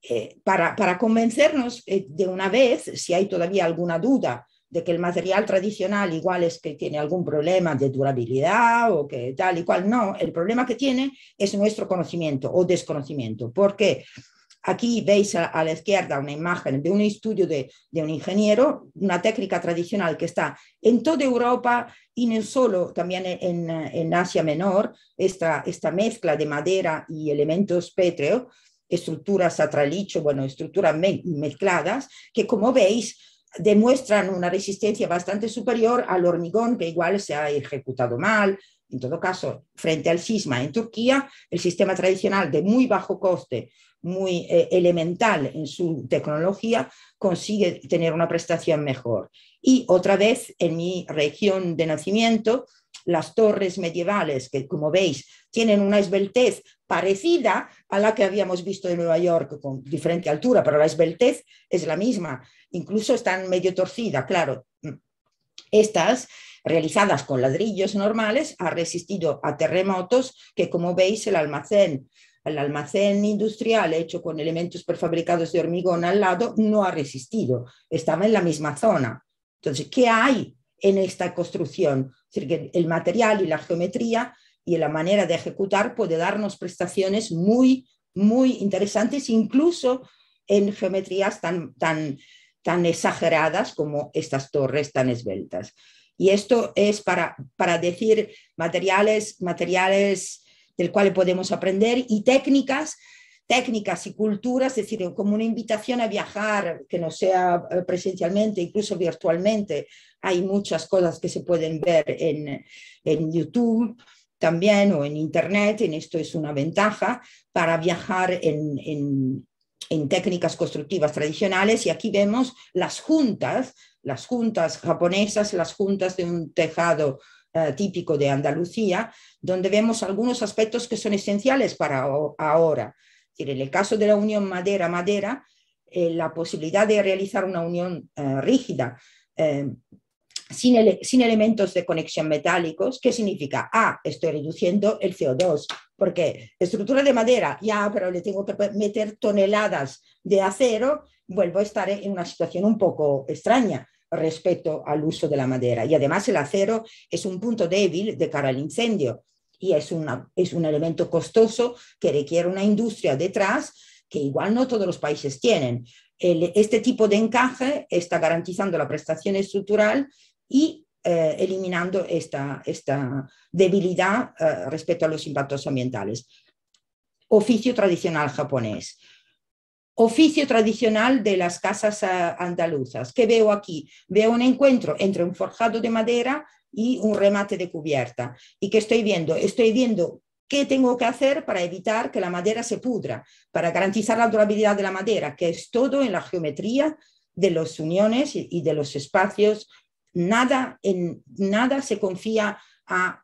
eh, para, convencernos eh, de una vez, si hay todavía alguna duda de que el material tradicional igual es que tiene algún problema de durabilidad o que tal y cual, no, el problema que tiene es nuestro conocimiento o desconocimiento. ¿Por qué? Aquí veis a, la izquierda una imagen de un estudio de, de, un ingeniero, una técnica tradicional que está en toda Europa y no solo, también en, en Asia Menor, esta, esta mezcla de madera y elementos pétreos, estructuras atralicho, bueno, estructuras mezcladas, que como veis demuestran una resistencia bastante superior al hormigón que igual se ha ejecutado mal. En todo caso, frente al sisma en Turquía, el sistema tradicional de muy bajo coste muy eh, elemental en su tecnología, consigue tener una prestación mejor. Y otra vez, en mi región de nacimiento, las torres medievales, que como veis tienen una esbeltez parecida a la que habíamos visto en Nueva York, con diferente altura, pero la esbeltez es la misma, incluso están medio torcidas, claro. Estas, realizadas con ladrillos normales, han resistido a terremotos que, como veis, el almacén el almacén industrial hecho con elementos prefabricados de hormigón al lado no ha resistido, estaba en la misma zona. Entonces, ¿qué hay en esta construcción? Es decir, que el material y la geometría y la manera de ejecutar puede darnos prestaciones muy, muy interesantes, incluso en geometrías tan, tan, tan exageradas como estas torres tan esbeltas. Y esto es para, para decir materiales, materiales del cual podemos aprender, y técnicas, técnicas y culturas, es decir, como una invitación a viajar, que no sea eh, presencialmente, incluso virtualmente. Hay muchas cosas que se pueden ver en, YouTube también o en Internet, en esto es una ventaja para viajar en, en técnicas constructivas tradicionales y aquí vemos las juntas, las juntas japonesas, las juntas de un tejado eh, típico de Andalucía, donde vemos algunos aspectos que son esenciales para ahora. en el caso de la unión madera-madera, eh, la posibilidad de realizar una unión eh, rígida sin, sin, elementos de conexión metálicos, ¿qué significa? Ah, estoy reduciendo el CO2, porque estructura de madera, ya, pero le tengo que meter toneladas de acero, vuelvo a estar en una situación un poco extraña respecto al uso de la madera. Y además el acero es un punto débil de cara al incendio y es, un elemento costoso que requiere una industria detrás que igual no todos los países tienen. este tipo de encaje está garantizando la prestación estructural y eh, eliminando esta, debilidad eh, respecto a los impactos ambientales. Oficio tradicional japonés oficio tradicional de las casas ah, andaluzas. ¿Qué veo aquí? Veo un encuentro entre un forjado de madera y un remate de cubierta. ¿Y qué estoy viendo? Estoy viendo qué tengo que hacer para evitar que la madera se pudra, para garantizar la durabilidad de la madera, que es todo en la geometría de las uniones y de los espacios. Nada, en, nada se confía a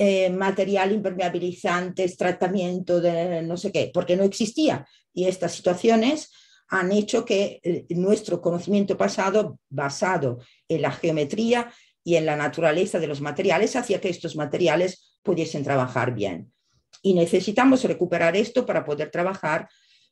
eh, material impermeabilizantes, tratamiento de no sé qué, porque no existía. Y estas situaciones han hecho que eh, nuestro conocimiento pasado, basado en la geometría y en la naturaleza de los materiales, hacía que estos materiales pudiesen trabajar bien. Y necesitamos recuperar esto para poder trabajar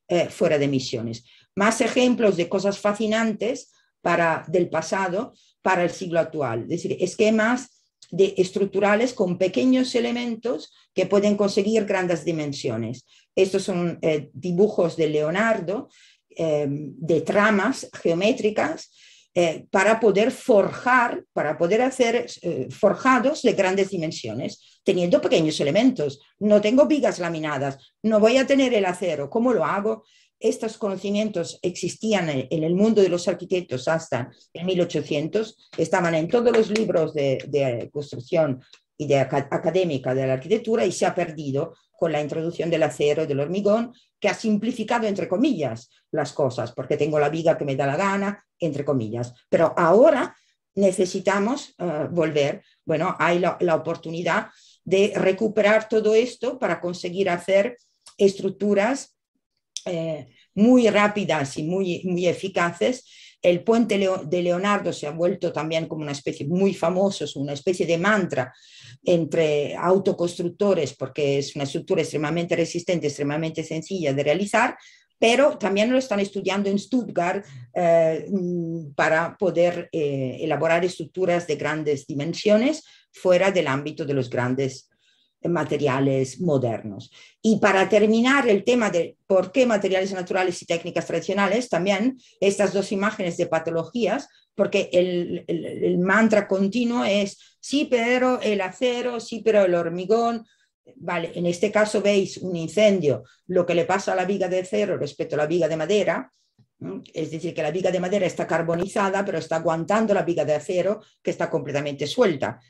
eh, fuera de misiones Más ejemplos de cosas fascinantes para, del pasado para el siglo actual. Es decir, esquemas de estructurales con pequeños elementos que pueden conseguir grandes dimensiones. Estos son eh, dibujos de Leonardo eh, de tramas geométricas eh, para poder forjar, para poder hacer forjados de grandes dimensiones, teniendo pequeños elementos. No tengo vigas laminadas, no voy a tener el acero. ¿Cómo lo hago? estos conocimientos existían en el mundo de los arquitectos hasta el 1800, estaban en todos los libros de, construcción y de académica de la arquitectura y se ha perdido con la introducción del acero y del hormigón, que ha simplificado, entre comillas, las cosas, porque tengo la viga que me da la gana, entre comillas. Pero ahora necesitamos eh, volver, bueno, hay la, oportunidad de recuperar todo esto para conseguir hacer estructuras eh, muy rápidas y muy, muy eficaces. El puente de Leonardo se ha vuelto también como una especie muy famoso, es una especie de mantra entre autoconstructores porque es una estructura extremadamente resistente, extremadamente sencilla de realizar, pero también lo están estudiando en Stuttgart eh, para poder eh, elaborar estructuras de grandes dimensiones fuera del ámbito de los grandes eh, materiales modernos. Y para terminar el tema de por qué materiales naturales y técnicas tradicionales, también estas dos imágenes de patologías, porque el, el, mantra continuo es sí, pero el acero, sí, pero el hormigón, Vale, en este caso veis un incendio, lo que le pasa a la viga de acero respecto a la viga de madera, es decir, que la viga de madera está carbonizada, pero está aguantando la viga de acero que está completamente suelta.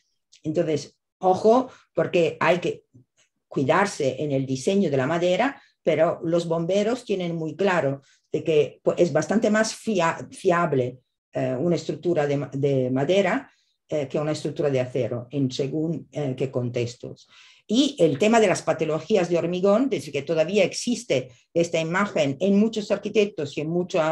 Entonces, Ojo, porque hay que cuidarse en el diseño de la madera, pero los bomberos tienen muy claro de que pues, es bastante más fiable eh, una estructura de, madera eh, que una estructura de acero, en según eh, qué contextos. Y el tema de las patologías de hormigón, desde que todavía existe esta imagen en muchos arquitectos y en mucho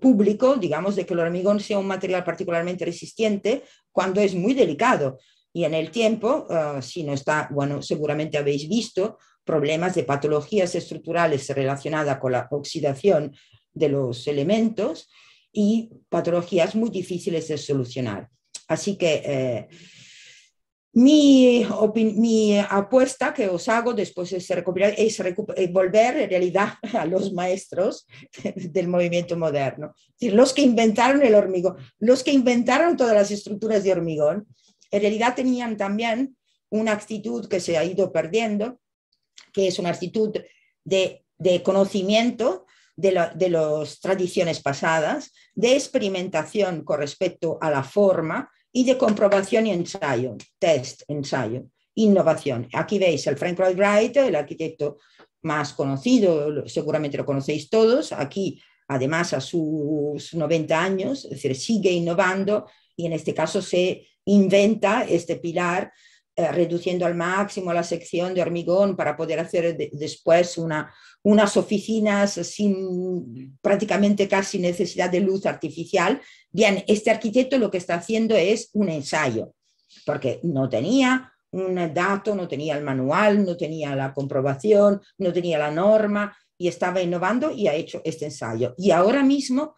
público, digamos, de que el hormigón sea un material particularmente resistente cuando es muy delicado. Y en el tiempo, eh, si no está, bueno, seguramente habéis visto problemas de patologías estructurales relacionadas con la oxidación de los elementos y patologías muy difíciles de solucionar. Así que eh, mi, mi, apuesta que os hago después de recuperar es, es eh, volver en realidad a los maestros del movimiento moderno, los que inventaron el hormigón, los que inventaron todas las estructuras de hormigón, en realidad tenían también una actitud que se ha ido perdiendo, que es una actitud de, conocimiento de, las tradiciones pasadas, de experimentación con respecto a la forma y de comprobación y ensayo, test, ensayo, innovación. Aquí veis el Frank Lloyd Wright, el arquitecto más conocido, seguramente lo conocéis todos, aquí además a sus 90 años, es decir, sigue innovando y en este caso se inventa este pilar eh, reduciendo al máximo la sección de hormigón para poder hacer después unas oficinas sin prácticamente casi necesidad de luz artificial. Bien, este arquitecto lo que está haciendo es un ensayo, porque no tenía un dato, no tenía el manual, no tenía la comprobación, no tenía la norma y estaba innovando y ha hecho este ensayo. Y ahora mismo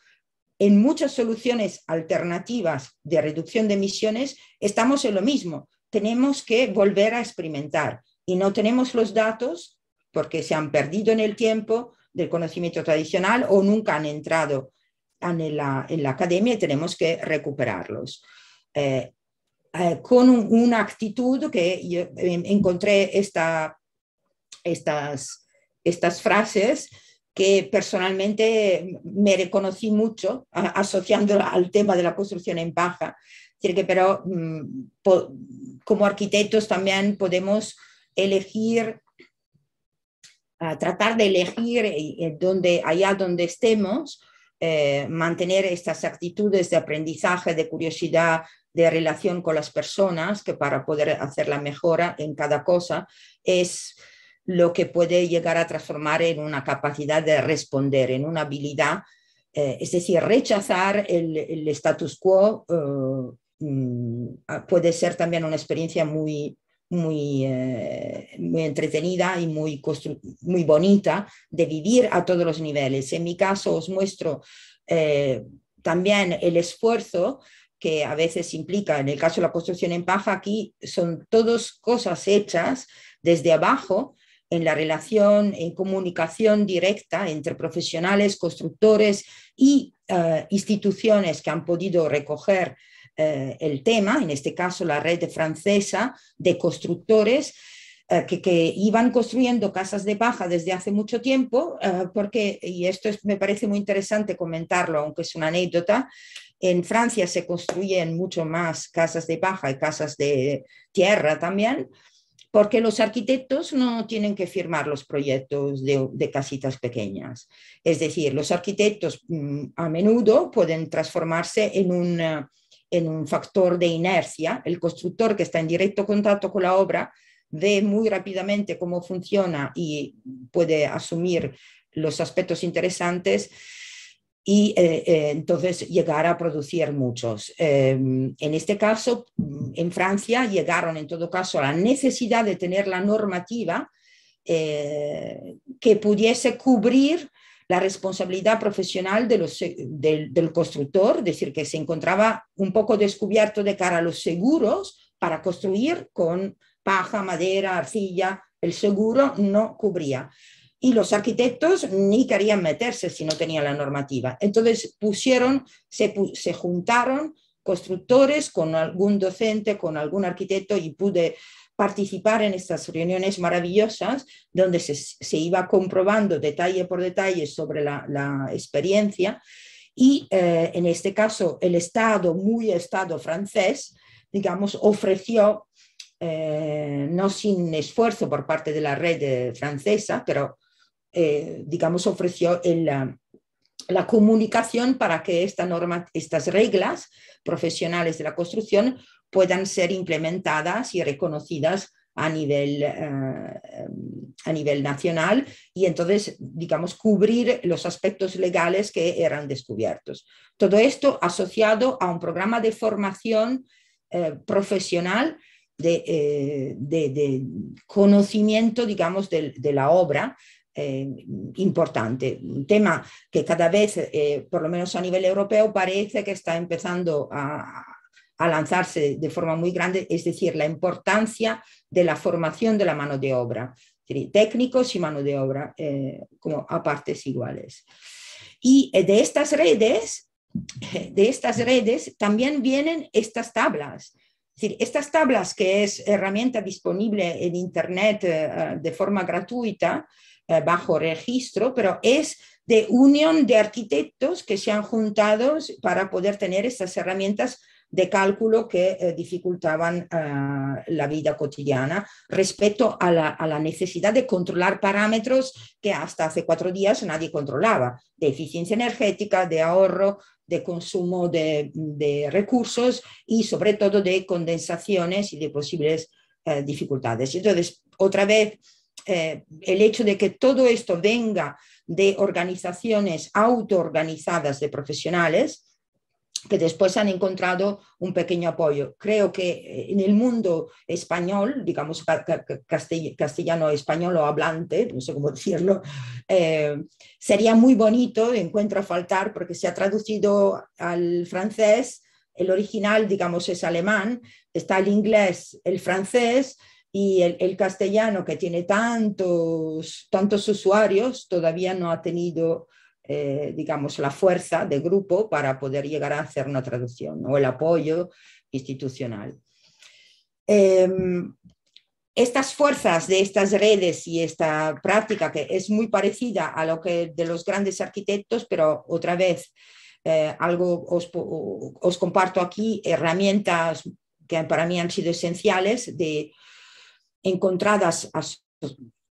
en muchas soluciones alternativas de reducción de emisiones estamos en lo mismo. Tenemos que volver a experimentar y no tenemos los datos porque se han perdido en el tiempo del conocimiento tradicional o nunca han entrado en la, academia y tenemos que recuperarlos. Eh, eh, con una actitud que eh, encontré esta, estas frases que personalmente me reconocí mucho asociando al tema de la construcción en paja. que pero mm, como arquitectos también podemos elegir, ah, tratar de elegir eh, eh, donde, allá donde estemos, eh, mantener estas actitudes de aprendizaje, de curiosidad, de relación con las personas, que para poder hacer la mejora en cada cosa es lo que puede llegar a transformar en una capacidad de responder, en una habilidad, eh, es decir, rechazar el, status quo eh, mm, ah, puede ser también una experiencia muy, eh, entretenida y muy, bonita de vivir a todos los niveles. En mi caso os muestro también el esfuerzo que a veces implica, en el caso de la construcción en paja, aquí son todas cosas hechas desde abajo en la relación, en comunicación directa entre profesionales, constructores y eh, instituciones que han podido recoger eh, el tema, en este caso la red francesa de constructores. Eh, que, que, iban construyendo casas de paja desde hace mucho tiempo, porque, y esto me parece muy interesante comentarlo, aunque es una anécdota, en Francia se construyen mucho más casas de paja y casas de tierra también, porque los arquitectos no tienen que firmar los proyectos de, casitas pequeñas. Es decir, los arquitectos mm, a menudo pueden transformarse en en un factor de inercia. El constructor que está en directo contacto con la obra ve muy rápidamente cómo funciona y puede asumir los aspectos interesantes y eh, eh, entonces llegar a producir muchos. Em, en este caso, mm, en Francia llegaron en todo caso a la necesidad de tener la normativa eh, que pudiese cubrir la responsabilidad profesional del constructor, es decir, que se encontraba un poco descubierto de cara a los seguros para construir con paja, madera, arcilla, el seguro no cubría y los arquitectos ni querían meterse si no tenían la normativa. Entonces pusieron, se, juntaron constructores con algún docente, con algún arquitecto y pude participar en estas reuniones maravillosas donde se, iba comprobando detalle por detalle sobre la, experiencia y eh, en este caso el Estado, muy Estado francés, digamos, ofreció, eh, no sin esfuerzo por parte de la red eh, francesa, pero eh, digamos, ofreció la, comunicación para que esta norma, estas reglas profesionales de la construcción puedan ser implementadas y reconocidas a nivel, eh, a nivel nacional y entonces, digamos, cubrir los aspectos legales que eran descubiertos. Todo esto asociado a un programa de formación eh, profesional de, conocimiento, digamos, de, la obra, eh, importante, un tema que cada vez, eh, por lo menos a nivel europeo, parece que está empezando a, a lanzarse de forma muy grande, es decir, la importancia de la formación de la mano de obra, técnicos y mano de obra eh, como a partes iguales. Y de estas redes, de estas redes también vienen estas tablas. estas tablas que es herramienta disponible en Internet de forma gratuita, eh, bajo registro, pero es de unión de arquitectos que se han juntado para poder tener estas herramientas de cálculo que eh, dificultaban eh, la vida cotidiana respecto a la, necesidad de controlar parámetros que hasta hace cuatro días nadie controlaba, de eficiencia energética, de ahorro, de consumo de, recursos y sobre todo de condensaciones y de posibles dificultades. Entonces, otra vez eh, el hecho de que todo esto venga de organizaciones autoorganizadas de profesionales que después han encontrado un pequeño apoyo. Creo que eh, en el mundo español, digamos castellano-español o hablante, no sé cómo decirlo, eh, sería muy bonito, encuentro a faltar, porque se ha traducido al francés, el original, digamos, es alemán, está el inglés, el francés, y el, castellano que tiene tantos, tantos usuarios todavía no ha tenido, eh, digamos, la fuerza de grupo para poder llegar a hacer una traducción o el apoyo institucional. Em, estas fuerzas de estas redes y esta práctica que es muy parecida a lo que de los grandes arquitectos, pero otra vez eh, algo os, os, comparto aquí, herramientas que para mí han sido esenciales de encontradas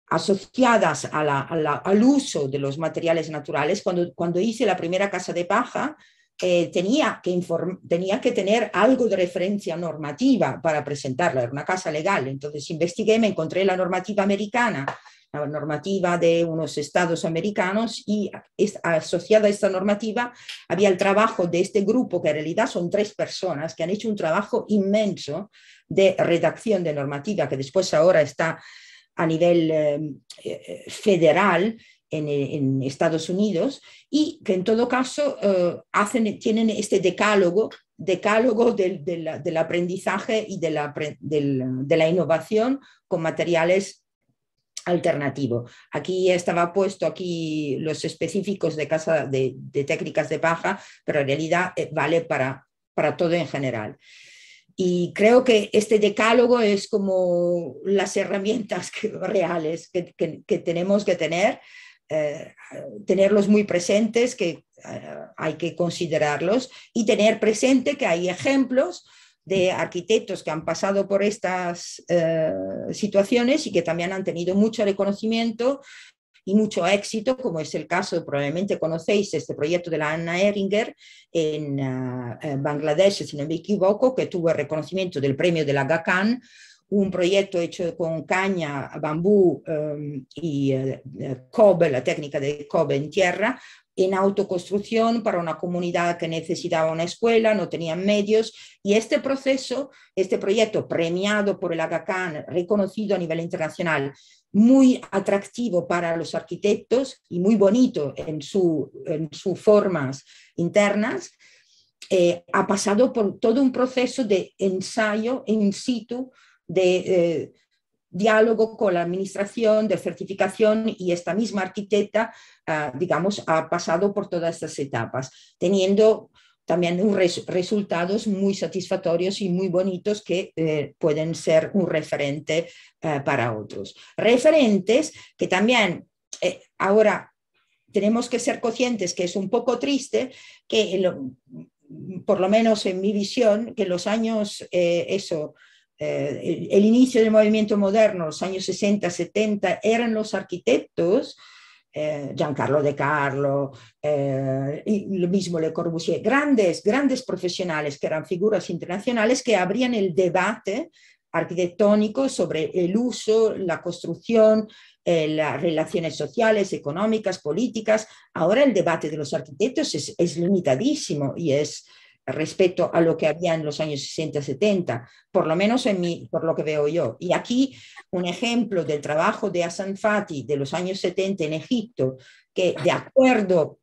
asociadas al uso de los materiales naturales. Cuando, cuando hice la primera casa de paja, eh, tenía, que tenía que tener algo de referencia normativa para presentarla, era una casa legal. Entonces investigué, me encontré la normativa americana, la normativa de unos estados americanos y asociada a esta normativa había el trabajo de este grupo, que en realidad son tres personas que han hecho un trabajo inmenso de redacción de normativa que después ahora está a nivel eh, eh, federal en, Estados Unidos y que en todo caso eh, hacen, tienen este decálogo, decálogo del, aprendizaje y de la, innovación con materiales alternativos. Aquí estaba puesto aquí los específicos de casa de, técnicas de paja, pero en realidad vale para, para todo en general. Y creo que este decálogo es como las herramientas reales que, tenemos que tener, eh, tenerlos muy presentes, que eh, hay que considerarlos, y tener presente que hay ejemplos de arquitectos que han pasado por estas eh, situaciones y que también han tenido mucho reconocimiento y mucho éxito, como es el caso, probablemente conocéis este proyecto de la Anna Eringer ah, en Bangladesh, si no me equivoco, que tuvo el reconocimiento del premio de la GACAN un proyecto hecho con caña, bambú em, y eh, eh, cobre, la técnica de cobre en tierra, en autoconstrucción para una comunidad que necesitaba una escuela, no tenían medios, y este proceso, este proyecto premiado por el Aga Khan, reconocido a nivel internacional muy atractivo para los arquitectos y muy bonito en, en sus formas internas, eh, ha pasado por todo un proceso de ensayo in situ, de eh, diálogo con la administración, de certificación y esta misma arquitecta, ah, digamos, ha pasado por todas estas etapas, teniendo también un resultados muy satisfactorios y muy bonitos que eh, pueden ser un referente eh, para otros. Referentes que también eh, ahora tenemos que ser conscientes que es un poco triste que, por lo menos en mi visión, que los años, eso, el, inicio del movimiento moderno, los años 60, 70, eran los arquitectos eh, Giancarlo De Carlo, eh, lo mismo Le Corbusier, grandes, grandes profesionales que eran figuras internacionales que abrían el debate arquitectónico sobre el uso, la construcción, eh, las relaciones sociales, económicas, políticas. Ahora el debate de los arquitectos es limitadísimo y es respecto a lo que había en los años 60, 70, por lo menos en mí, por lo que veo yo. Y aquí un ejemplo del trabajo de Hassan Fati de los años 70 en Egipto, que de acuerdo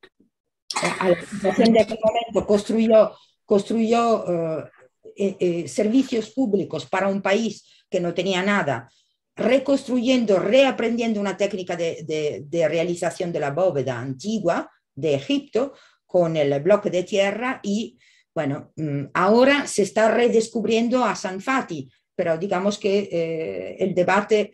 a la situación de aquel momento construyó, construyó eh, eh, servicios públicos para un país que no tenía nada, reconstruyendo, reaprendiendo una técnica de, de realización de la bóveda antigua de Egipto con el bloque de tierra y bueno, mm, ahora se está redescubriendo a Sanfati, pero digamos que eh, el debate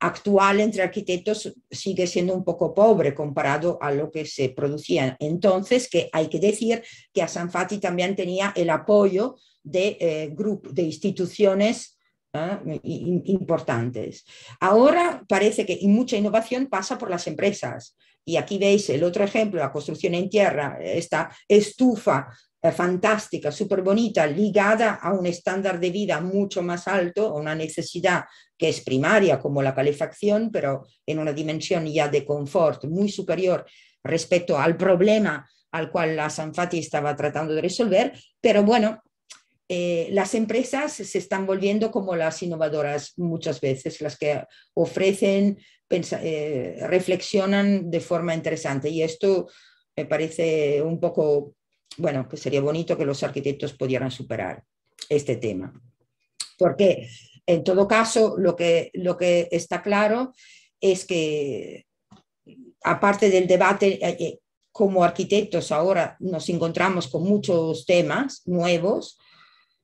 actual entre arquitectos sigue siendo un poco pobre comparado a lo que se producía entonces, que hay que decir que a Sanfati también tenía el apoyo de, eh, de instituciones ah, importantes. Ahora parece que mucha innovación pasa por las empresas. Y aquí veis el otro ejemplo, la construcción en tierra, eh, esta estufa fantástica, súper bonita, ligada a un estándar de vida mucho más alto, a una necesidad que es primaria como la calefacción, pero en una dimensión ya de confort muy superior respecto al problema al cual la Sanfati estaba tratando de resolver, pero bueno, eh, las empresas se están volviendo como las innovadoras muchas veces, las que ofrecen, eh, reflexionan de forma interesante y esto me parece un poco bueno, que sería bonito que los arquitectos pudieran superar este tema. Porque, en todo caso, lo que, lo que está claro es que, aparte del debate, eh, eh, como arquitectos ahora nos encontramos con muchos temas nuevos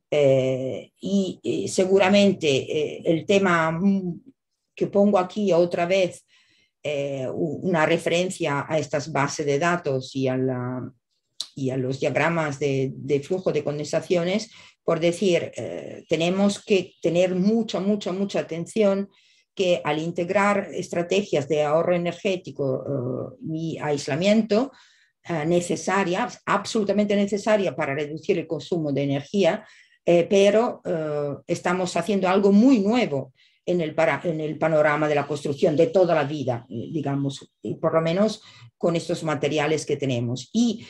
eh, y, seguramente el tema que pongo aquí otra vez, una referencia a estas bases de datos y a la y a los diagramas de, de flujo de condensaciones, por decir, eh, tenemos que tener mucha, mucha, mucha atención que al integrar estrategias de ahorro energético eh, y aislamiento eh, necesarias, absolutamente necesaria para reducir el consumo de energía, pero estamos haciendo algo muy nuevo en el, para, en el panorama de la construcción de toda la vida, digamos, por lo menos con estos materiales que tenemos. Y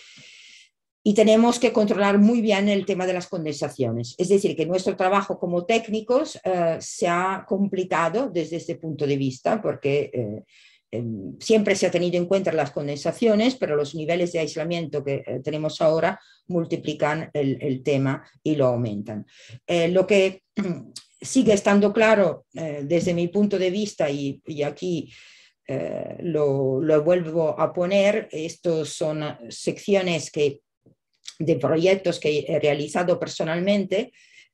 y tenemos que controlar muy bien el tema de las condensaciones. Es decir, que nuestro trabajo como técnicos eh, se ha complicado desde este punto de vista porque eh, em, siempre se ha tenido en cuenta las condensaciones, pero los niveles de aislamiento que eh, tenemos ahora multiplican el, tema y lo aumentan. lo que sigue estando claro desde mi punto de vista y, aquí... lo, vuelvo a poner, estos son secciones que de proyectos que he realizado personalmente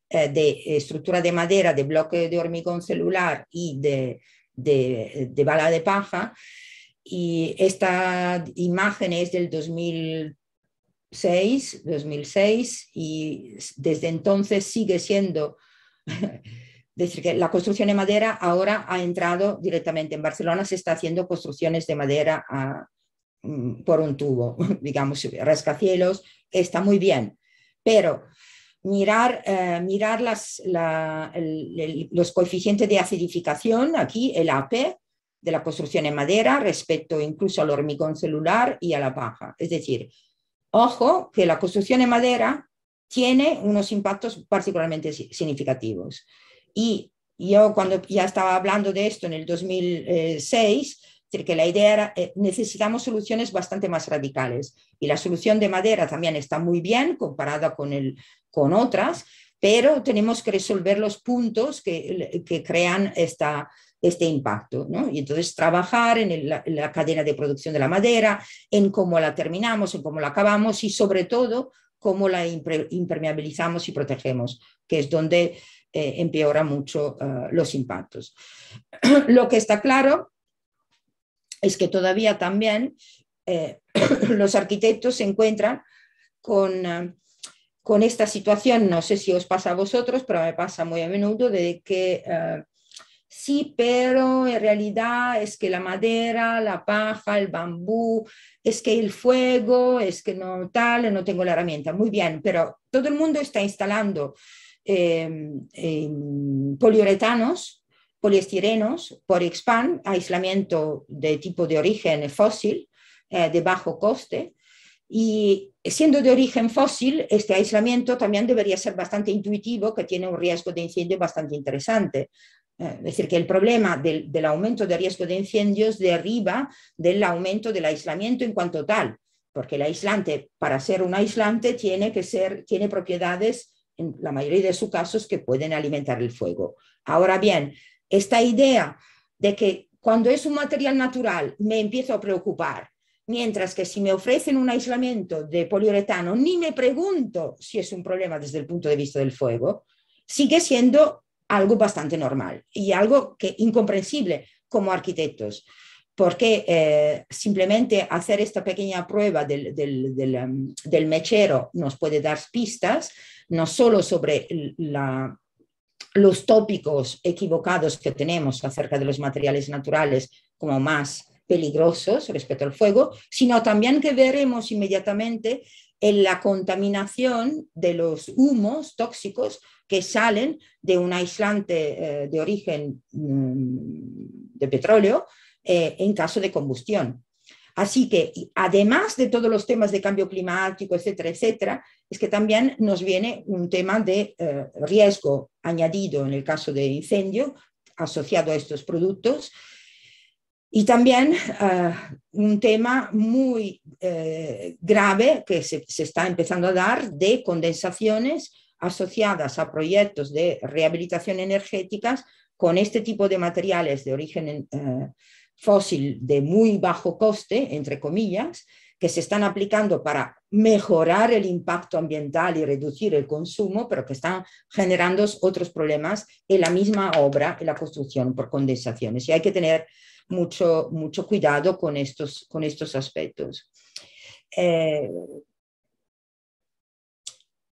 eh, de estructura de madera, de bloque de hormigón celular y de, de, bala de paja. Y esta imagen es del 2006, 2006 y desde entonces sigue siendo, decir, que la construcción de madera ahora ha entrado directamente en Barcelona, se está haciendo construcciones de madera a, Mm, por un tubo, digamos, rascacielos, está muy bien, pero mirar, eh, mirar los coeficientes de acidificación, aquí el AP de la construcción en madera respecto incluso al hormigón celular y a la paja. Es decir, ojo que la construcción en madera tiene unos impactos particularmente significativos. Y yo cuando ya estaba hablando de esto en el 2006, es decir, que la idea era, eh, necesitamos soluciones bastante más radicales. Y la solución de madera también está muy bien comparada con, el, con otras, pero tenemos que resolver los puntos que, que crean esta, este impacto. ¿no? Y entonces trabajar en, la cadena de producción de la madera, en cómo la terminamos, en cómo la acabamos y sobre todo cómo la impermeabilizamos y protegemos, que es donde eh, empeora mucho eh, los impactos. Lo que está claro es que todavía también eh, los arquitectos se encuentran eh, con, esta situación, no sé si os pasa a vosotros, pero me pasa muy a menudo, de que eh, sí, pero en realidad es que la madera, la paja, el bambú, es que el fuego, es que no tal, no tengo la herramienta. Muy bien, pero todo el mundo está instalando poliuretanos poliestirenos por expand aislamiento de tipo de origen fósil eh, de bajo coste. Y siendo de origen fósil, este aislamiento también debería ser bastante intuitivo, que tiene un riesgo de incendio bastante interesante. Eh, es decir, que el problema del, aumento de riesgo de incendios deriva del aumento del aislamiento en cuanto tal, porque el aislante, para ser un aislante, tiene, que ser, tiene propiedades en la mayoría de sus casos que pueden alimentar el fuego. Ahora bien, esta idea de que cuando es un material natural me empiezo a preocupar, mientras que si me ofrecen un aislamiento de poliuretano, ni me pregunto si es un problema desde el punto de vista del fuego, sigue siendo algo bastante normal y algo que incomprensible como arquitectos, porque eh, simplemente hacer esta pequeña prueba em, del, mechero nos puede dar pistas, no solo sobre la los tópicos equivocados que tenemos acerca de los materiales naturales como más peligrosos respecto al fuego, sino también que veremos inmediatamente en la contaminación de los humos tóxicos que salen de un aislante eh, de origen mm, de petróleo eh, en caso de combustión. Así que, además de todos los temas de cambio climático, etcétera, etcétera, es que también nos viene un tema de eh, riesgo añadido en el caso de incendio asociado a estos productos. Y también eh, un tema muy eh, grave que se, está empezando a dar de condensaciones asociadas a proyectos de rehabilitación energéticas con este tipo de materiales de origen fósil de muy bajo coste, entre comillas, que se están aplicando para mejorar el impacto ambiental y reducir el consumo, pero que están generando otros problemas en la misma obra, en la construcción por condensaciones. Y hay que tener mucho, mucho cuidado con estos, con estos aspectos. Eh,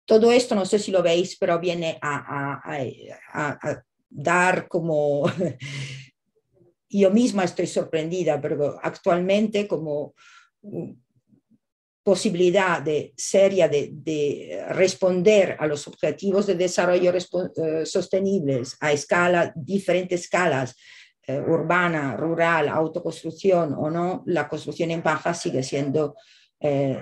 todo esto, no sé si lo veis, pero viene a dar como yo misma estoy sorprendida, pero actualmente como mm, posibilidad de, seria de, responder a los objetivos de desarrollo eh, sostenibles a escala, diferentes escalas, eh, urbana, rural, autoconstrucción o no, la construcción en paja sigue siendo eh,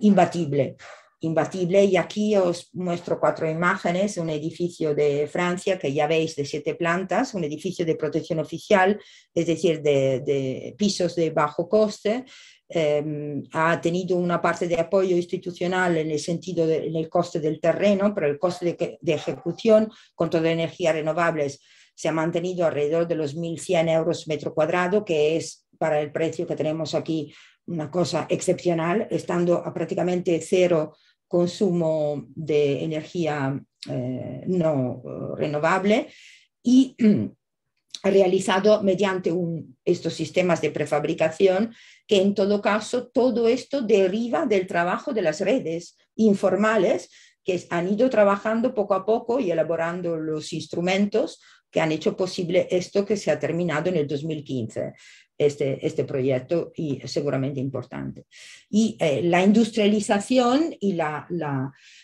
imbatible imbatible y aquí os muestro cuatro imágenes, un edificio de Francia que ya veis de siete plantas, un edificio de protección oficial, es decir, de, pisos de bajo coste, em, ha tenido una parte de apoyo institucional en el sentido del coste del terreno, pero el coste de, ejecución con toda energía renovables se ha mantenido alrededor de los 1.100 euros metro cuadrado, que es para el precio que tenemos aquí una cosa excepcional, estando a prácticamente cero consumo de energía eh, no eh, renovable y realizado mediante estos sistemas de prefabricación, que en todo caso todo esto deriva del trabajo de las redes informales que han ido trabajando poco a poco y elaborando los instrumentos que han hecho posible esto que se ha terminado en el 2015 este, este proyecto y seguramente importante. Y eh, la industrialización y la,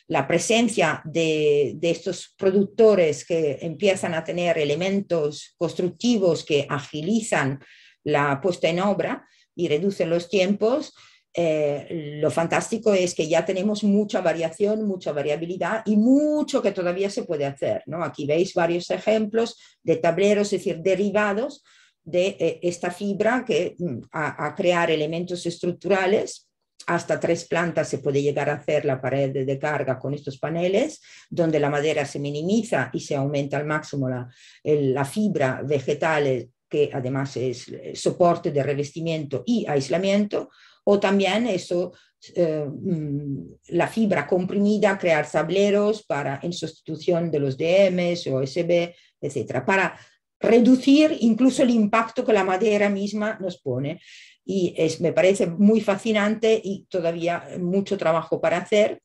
la, presencia de, de, estos productores que empiezan a tener elementos constructivos que agilizan la puesta en obra y reducen los tiempos, eh, lo fantástico es que ya tenemos mucha variación, mucha variabilidad y mucho que todavía se puede hacer. ¿no? Aquí veis varios ejemplos de tableros, es decir, derivados de eh, esta fibra que mm, a, crear elementos estructurales. Hasta tres plantas se puede llegar a hacer la pared de carga con estos paneles, donde la madera se minimiza y se aumenta al máximo la, fibra vegetal, eh, que además es eh, soporte de revestimiento y aislamiento, o también eso, mm, la fibra comprimida, crear tableros para, en sustitución de los DMs, OSB, etcétera, para reducir incluso el impacto que la madera misma nos pone. Y me parece muy fascinante y todavía mucho trabajo para hacer,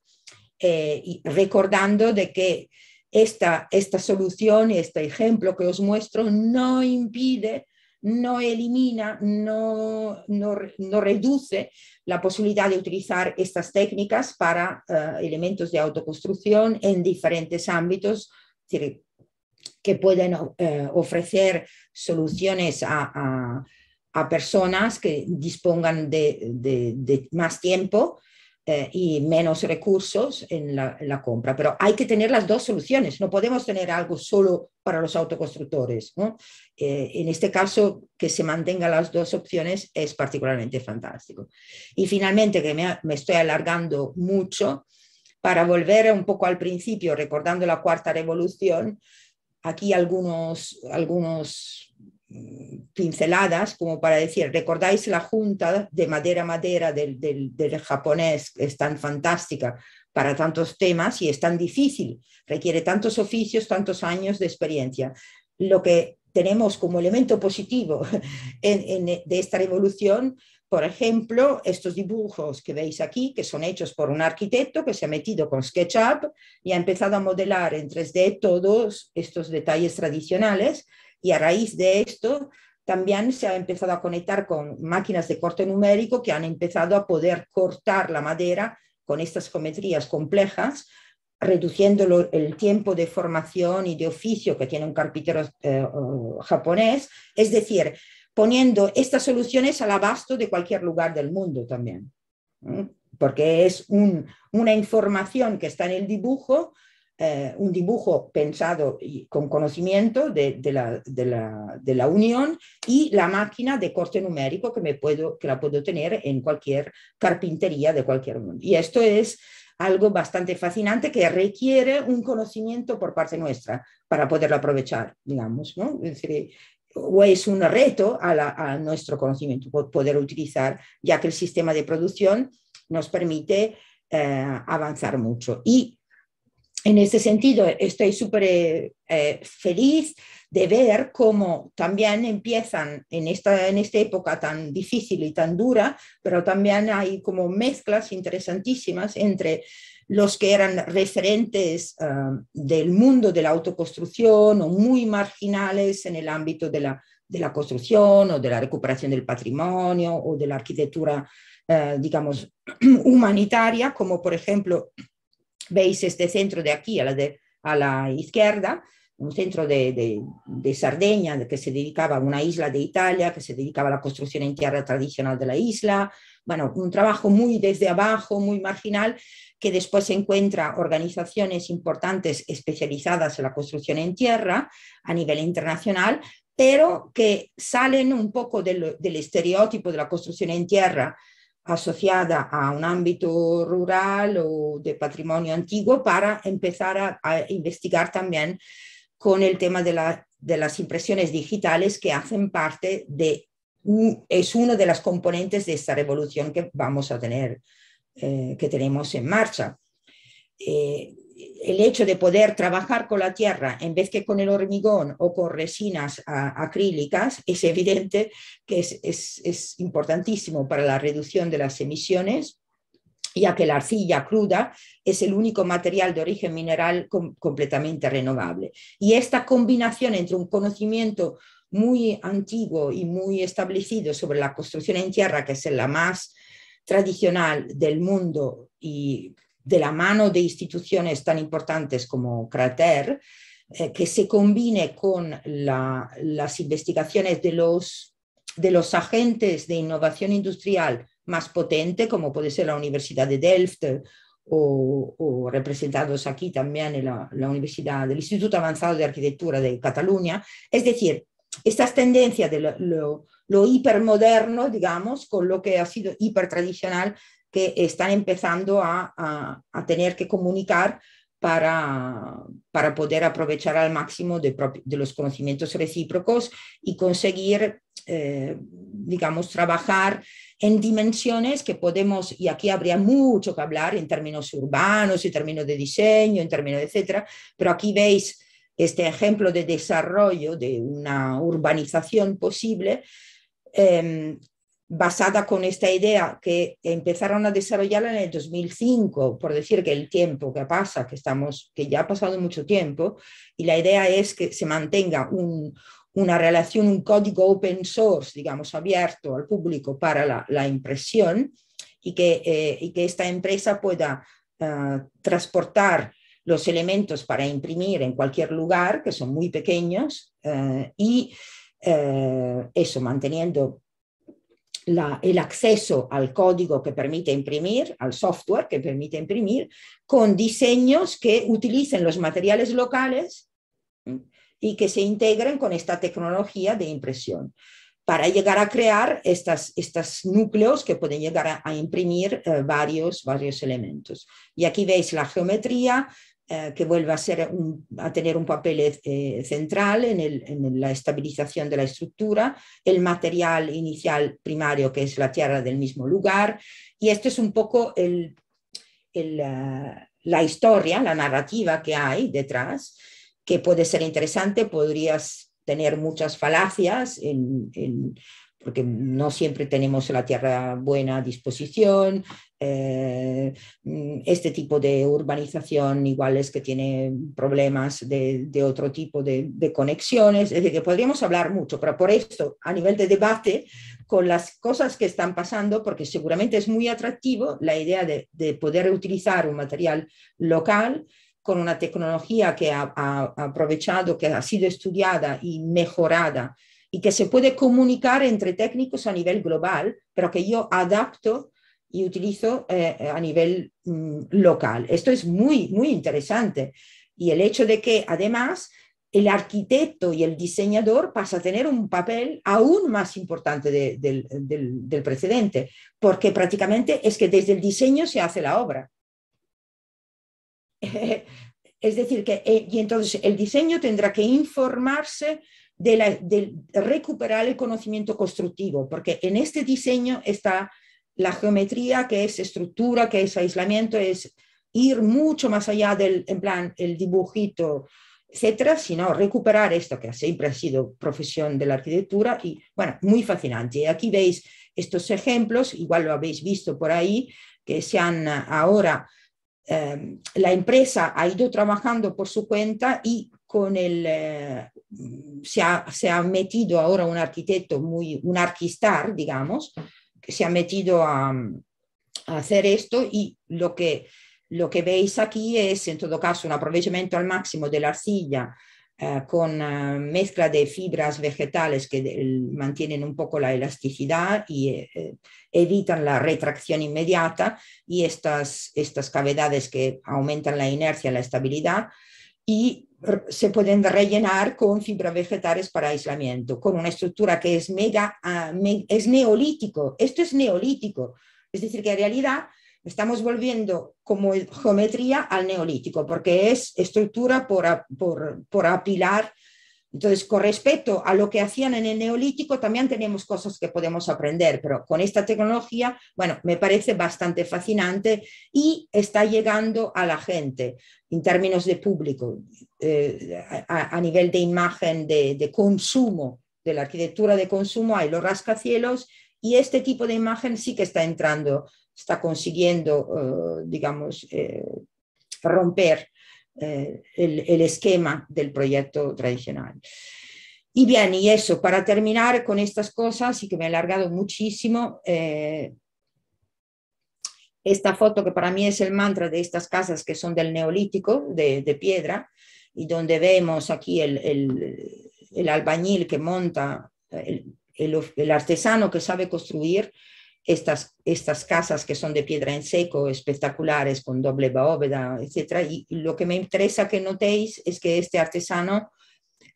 eh, y recordando de que esta, esta solución, este ejemplo que os muestro, no impide no elimina, no, no, reduce la posibilidad de utilizar estas técnicas para eh, elementos de autoconstrucción en diferentes ámbitos, es decir, que pueden eh, ofrecer soluciones a, personas que dispongan de, de, más tiempo eh, y menos recursos en la, compra. Pero hay que tener las dos soluciones, no podemos tener algo solo para los autoconstructores. ¿no? Eh, en este caso, que se mantengan las dos opciones es particularmente fantástico. Y finalmente, que me estoy alargando mucho, para volver un poco al principio, recordando la cuarta revolución, aquí algunos, algunos mm, pinceladas como para decir, ¿recordáis la junta de madera madera del, del, japonés? Es tan fantástica para tantos temas y es tan difícil, requiere tantos oficios, tantos años de experiencia. Lo que tenemos como elemento positivo de esta revolución por ejemplo, estos dibujos que veis aquí, que son hechos por un arquitecto que se ha metido con SketchUp y ha empezado a modelar en 3D todos estos detalles tradicionales y a raíz de esto también se ha empezado a conectar con máquinas de corte numérico que han empezado a poder cortar la madera con estas geometrías complejas, reduciendo el tiempo de formación y de oficio que tiene un carpintero eh, japonés. Es decir, poniendo estas soluciones al abasto de cualquier lugar del mundo también, ¿eh? porque es una información que está en el dibujo, eh, un dibujo pensado y con conocimiento de, la, unión y la máquina de corte numérico que, me puedo, que la puedo tener en cualquier carpintería de cualquier mundo. Y esto es algo bastante fascinante que requiere un conocimiento por parte nuestra para poderlo aprovechar, digamos. ¿no? Es decir, es un reto a, nuestro conocimiento poder utilizar, ya que el sistema de producción nos permite eh, avanzar mucho. Y en este sentido, estoy súper eh, eh, feliz de ver cómo también empiezan en esta, en esta época tan difícil y tan dura, pero también hay como mezclas interesantísimas entre los que eran referentes eh, del mundo de la autoconstrucción o muy marginales en el ámbito de la, de la construcción o de la recuperación del patrimonio o de la arquitectura, eh, digamos, humanitaria, como por ejemplo veis este centro de aquí a la, a la izquierda, un centro de, de, de, Sardeña que se dedicaba a una isla de Italia, que se dedicaba a la construcción en tierra tradicional de la isla. Bueno, un trabajo muy desde abajo, muy marginal, que después encuentra organizaciones importantes especializadas en la construcción en tierra a nivel internacional, pero que salen un poco del, del estereotipo de la construcción en tierra asociada a un ámbito rural o de patrimonio antiguo para empezar a, investigar también con el tema de, de, las impresiones digitales que hacen parte de, es una de las componentes de esta revolución que vamos a tener eh, que tenemos en marcha. Eh, el hecho de poder trabajar con la tierra en vez que con el hormigón o con resinas acrílicas es evidente que es, es, importantísimo para la reducción de las emisiones ya que la arcilla cruda es el único material de origen mineral completamente renovable. Y esta combinación entre un conocimiento muy antiguo y muy establecido sobre la construcción en tierra, que es la más tradicional del mundo y de la mano de instituciones tan importantes como Crater, eh, que se combine con las investigaciones de los, de los agentes de innovación industrial más potente, como puede ser la Universidad de Delft o, representados aquí también en la, Universidad del Instituto Avanzado de Arquitectura de Cataluña. Es decir, estas tendencias de lo, lo hipermoderno, digamos, con lo que ha sido hipertradicional, que están empezando a, tener que comunicar para, para, poder aprovechar al máximo de, los conocimientos recíprocos y conseguir, eh, digamos, trabajar en dimensiones que podemos, y aquí habría mucho que hablar en términos urbanos, en términos de diseño, en términos etcétera, pero aquí veis este ejemplo de desarrollo de una urbanización posible Em, basada con esta idea que empezaron a desarrollar en el 2005, por decir que el tiempo que pasa, que, estamos, que ya ha pasado mucho tiempo, y la idea es que se mantenga un, una relación, un código open source, digamos, abierto al público para la, impresión y que, eh, y que esta empresa pueda ah, transportar los elementos para imprimir en cualquier lugar, que son muy pequeños, eh, y eh, eso manteniendo el acceso al código que permite imprimir, al software que permite imprimir, con diseños que utilicen los materiales locales y que se integren con esta tecnología de impresión para llegar a crear estos núcleos que pueden llegar a, imprimir eh, varios, varios elementos. Y aquí veis la geometría, eh, que vuelva a, ser a, tener un papel eh, eh, central en, la estabilización de la estructura, el material inicial primario que es la tierra del mismo lugar, y esto es un poco la historia, la narrativa que hay detrás, que puede ser interesante, podrías tener muchas falacias en porque no siempre tenemos la tierra buena a disposición, eh, este tipo de urbanización igual es que tiene problemas de, otro tipo de, conexiones, es decir, que podríamos hablar mucho, pero por esto, a nivel de debate, con las cosas que están pasando, porque seguramente es muy atractivo la idea de, poder utilizar un material local con una tecnología que ha aprovechado, que ha sido estudiada y mejorada y que se puede comunicar entre técnicos a nivel global, pero que yo adapto y utilizo eh, a nivel mm, local. Esto es muy, muy interesante. Y el hecho de que además el arquitecto y el diseñador pasa a tener un papel aún más importante del, del precedente, porque prácticamente es que desde el diseño se hace la obra. Es decir, que eh, y entonces el diseño tendrá que informarse de, recuperar el conocimiento constructivo, porque en este diseño está la geometría, que es estructura, que es aislamiento, es ir mucho más allá del, plan, el dibujito, etcétera, sino recuperar esto que siempre ha sido profesión de la arquitectura y, bueno, muy fascinante. Aquí veis estos ejemplos, igual lo habéis visto por ahí, que se han eh, ahora, eh, la empresa ha ido trabajando por su cuenta y con el, eh, se, ha, metido ahora un arquitecto, muy, un arquistar, digamos, que se ha metido a, hacer esto y lo que, lo que veis aquí es, en todo caso, un aprovechamiento al máximo de la arcilla eh, con eh, mezcla de fibras vegetales que mantienen un poco la elasticidad y evitan la retracción inmediata y estas, estas cavidades que aumentan la inercia, la estabilidad. Y se pueden rellenar con fibra vegetales para aislamiento, con una estructura que es mega, ah, es neolítico, esto es neolítico, es decir, que en realidad estamos volviendo como geometría al neolítico, porque es estructura por, por, por apilar. Entonces, con respecto a lo que hacían en el neolítico, también tenemos cosas que podemos aprender, pero con esta tecnología, bueno, me parece bastante fascinante y está llegando a la gente en términos de público. Eh, a, nivel de imagen de, consumo, de la arquitectura de consumo, hay los rascacielos y este tipo de imagen sí que está entrando, está consiguiendo, eh, digamos, eh, romper el, esquema del proyecto tradicional. Y bien, y eso, para terminar con estas cosas, y que me he alargado muchísimo, esta foto que para mí es el mantra de estas casas que son del neolítico, de piedra, y donde vemos aquí el, albañil que monta, el, artesano que sabe construir estas, estas casas que son de piedra en seco, espectaculares, con doble bóveda, etc. Y lo que me interesa que notéis es que este artesano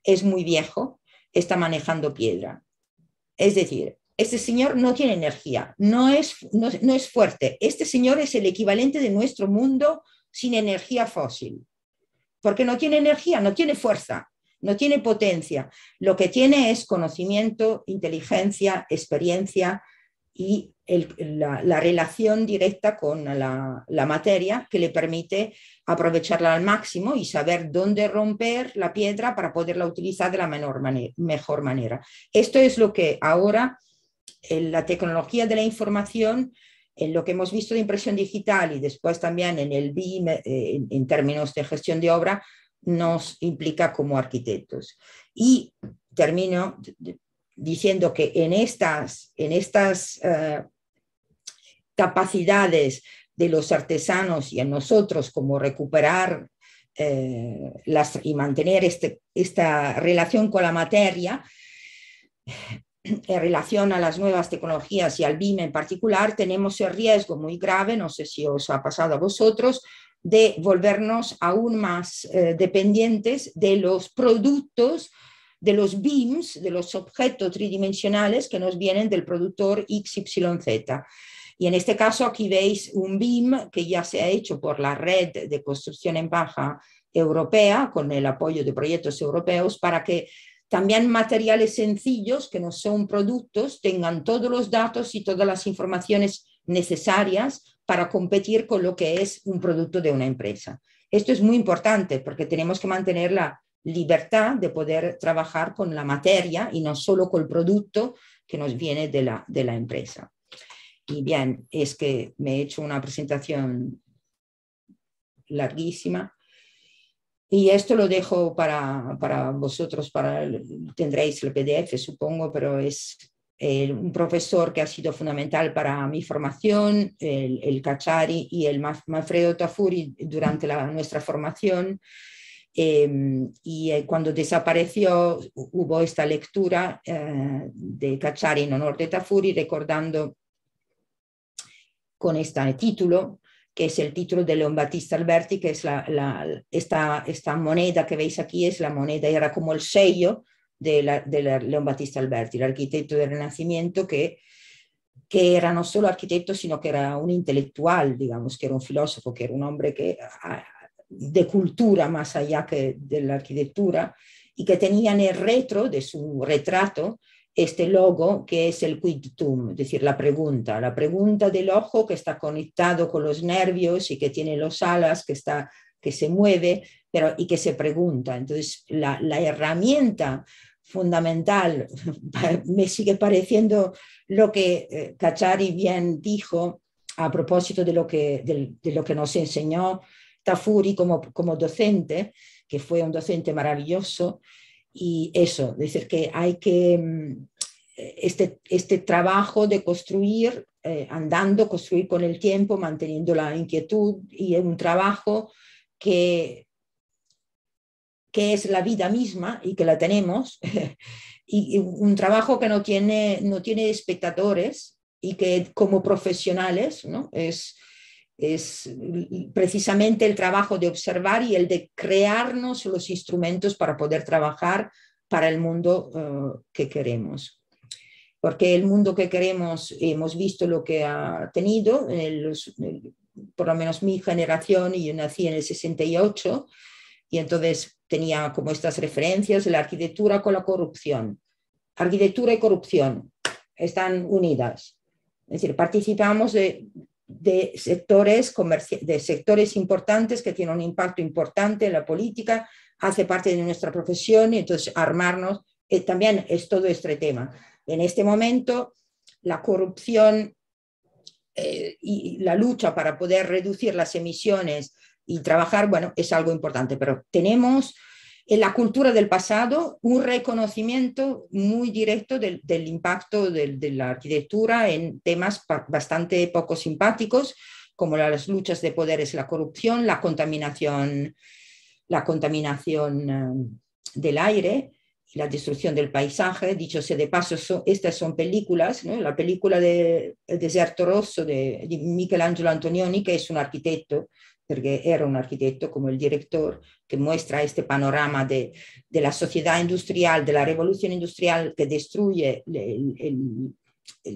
es muy viejo, está manejando piedra. Es decir, este señor no tiene energía, no es, no es fuerte. Este señor es el equivalente de nuestro mundo sin energía fósil porque no tiene energía, no tiene fuerza, no tiene potencia. Lo que tiene es conocimiento, inteligencia, experiencia y la, relación directa con la, materia que le permite aprovecharla al máximo y saber dónde romper la piedra para poderla utilizar de la menor mejor manera. Esto es lo que ahora la tecnología de la información en lo que hemos visto de impresión digital y después también en el BIM eh, en, términos de gestión de obra, nos implica como arquitectos. Y termino diciendo que en estas, en estas eh, capacidades de los artesanos y en nosotros como recuperar eh, las, y mantener este, esta relación con la materia, en relación a las nuevas tecnologías y al BIM en particular, tenemos el riesgo muy grave, no sé si os ha pasado a vosotros, de volvernos aún más eh, dependientes de los productos, de los BIMs, de los objetos tridimensionales que nos vienen del productor XYZ. Y en este caso aquí veis un BIM que ya se ha hecho por la red de construcción en baja europea con el apoyo de proyectos europeos para que también materiales sencillos que no son productos tengan todos los datos y todas las informaciones necesarias para competir con lo que es un producto de una empresa. Esto es muy importante porque tenemos que mantener la libertad de poder trabajar con la materia y no solo con el producto que nos viene de la, de la empresa. Y bien, es que me he hecho una presentación larguísima. Y esto lo dejo para, vosotros, para, tendréis el PDF, supongo, pero es eh, un profesor que ha sido fundamental para mi formación, el, el Cachari y el Manfredo Tafuri durante nuestra formación. Em, y eh, cuando desapareció hubo esta lectura eh, de Cachari en honor de Tafuri, recordando con este título que es el título de León Battista Alberti, que es la, esta, moneda que veis aquí, es la moneda, era como el sello de, León Battista Alberti, el arquitecto del Renacimiento, que, que era no solo arquitecto, sino que era un intelectual, digamos, que era un filósofo, que era un hombre de cultura más allá que de la arquitectura, y que tenía en el retro de su retrato este logo que es el quidtum, es decir, la pregunta, la pregunta del ojo que está conectado con los nervios y que tiene los alas, que, está, que se mueve pero, y que se pregunta. Entonces, la, herramienta fundamental, me sigue pareciendo lo que eh, Cachari bien dijo a propósito de lo que, de lo que nos enseñó Tafuri como, como docente, que fue un docente maravilloso, y eso, decir que hay que, mm, este, este trabajo de construir, eh, andando, construir con el tiempo, manteniendo la inquietud y un trabajo que, que es la vida misma y que la tenemos, y, y un trabajo que no tiene, no tiene espectadores y que como profesionales ¿no? es, es precisamente el trabajo de observar y el de crearnos los instrumentos para poder trabajar para el mundo eh, que queremos. Porque el mundo que queremos, hemos visto lo que ha tenido, en por lo menos mi generación, y yo nací en el 68, y entonces tenía como estas referencias, la arquitectura con la corrupción. Arquitectura y corrupción están unidas. Es decir, participamos de, de sectores, de sectores importantes que tienen un impacto importante en la política, hace parte de nuestra profesión y entonces armarnos eh, también es todo este tema. En este momento, la corrupción eh, y la lucha para poder reducir las emisiones y trabajar, bueno, es algo importante, pero tenemos en la cultura del pasado, un reconocimiento muy directo del, impacto de, la arquitectura en temas bastante poco simpáticos, como las luchas de poderes, la corrupción, la contaminación, la contaminación um, del aire y la destrucción del paisaje. Dicho sea de paso, estas son películas, la película de El Rosso de Michelangelo Antonioni, que es un arquitecto porque era un arquitecto como el director, que muestra este panorama de, la sociedad industrial, de la revolución industrial que destruye el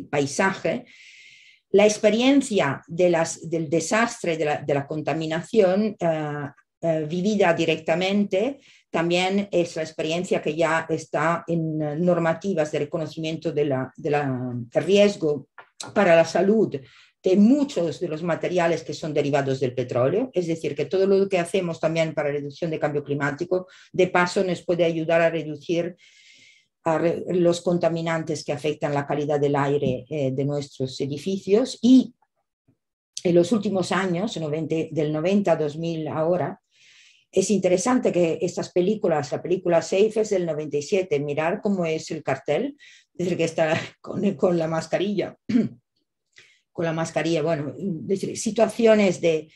paisaje, la experiencia de las, del desastre, de la, contaminación eh, eh, vivida directamente, también es la experiencia que ya está en normativas de reconocimiento del riesgo para la salud de muchos de los materiales que son derivados del petróleo, es decir, que todo lo que hacemos también para reducción de cambio climático, de paso nos puede ayudar a reducir los contaminantes que afectan la calidad del aire eh, de nuestros edificios y en los últimos años, del 90 a 2000 ahora, es interesante que estas películas, la película Safe es del 97, mirar cómo es el cartel, es que está con, con la mascarilla con la mascarilla, bueno, situaciones de,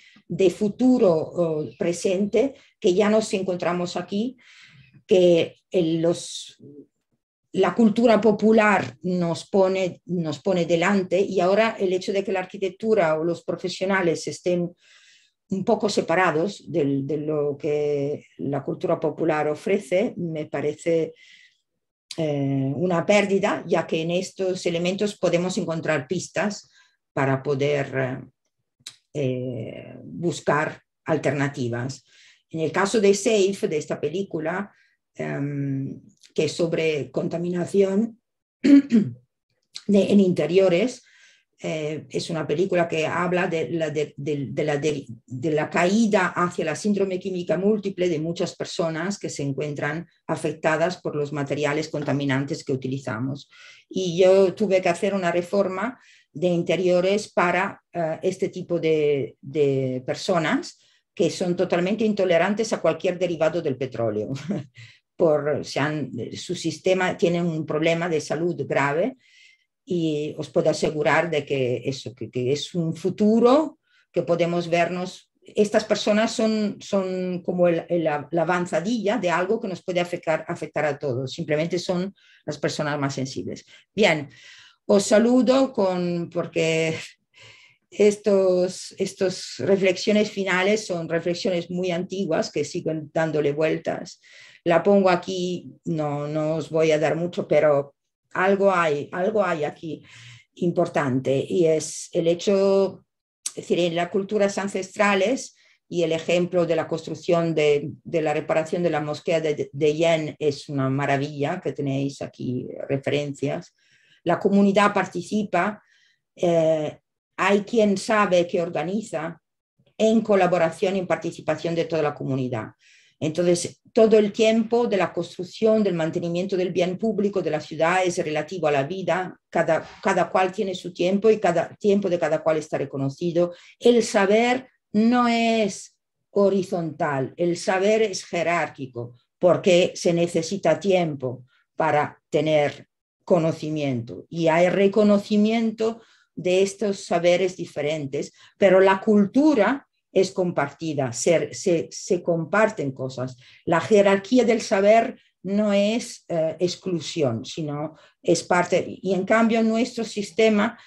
futuro o presente que ya nos encontramos aquí, que eh, los, la cultura popular nos pone, nos pone delante y ahora el hecho de que la arquitectura o los profesionales estén un poco separados de, lo que la cultura popular ofrece, me parece eh, una pérdida, ya que en estos elementos podemos encontrar pistas para poder eh, buscar alternativas. En el caso de SAFE, de esta película, em, que es sobre contaminación en interiores, eh, es una película que habla de la, de la, caída hacia la síndrome química múltiple de muchas personas que se encuentran afectadas por los materiales contaminantes que utilizamos. Y yo tuve que hacer una reforma de interiores para eh, este tipo de, de, personas que son totalmente intolerantes a cualquier derivado del petróleo. Por, sean su sistema tiene un problema de salud grave y os puedo asegurar de que, eso, que, es un futuro que podemos vernos estas personas son, son como la avanzadilla de algo que nos puede afectar, afectar a todos. Simplemente son las personas más sensibles. Bien, os saludo con, porque estas estos reflexiones finales son reflexiones muy antiguas que siguen dándole vueltas. La pongo aquí, no, no os voy a dar mucho, pero algo hay, algo hay aquí importante y es el hecho, es decir, en las culturas ancestrales y el ejemplo de la construcción de, de la reparación de la mosquea de, de Yen es una maravilla que tenéis aquí referencias la comunidad participa, eh, hay quien sabe que organiza en colaboración y participación de toda la comunidad. Entonces, todo el tiempo de la construcción, del mantenimiento del bien público de la ciudad es relativo a la vida, cada, cada cual tiene su tiempo y cada tiempo de cada cual está reconocido. El saber no es horizontal, el saber es jerárquico porque se necesita tiempo para tener conocimiento y hay reconocimiento de estos saberes diferentes, pero la cultura es compartida, se, se, se comparten cosas. La jerarquía del saber no es eh, exclusión, sino es parte. Y en cambio nuestro sistema,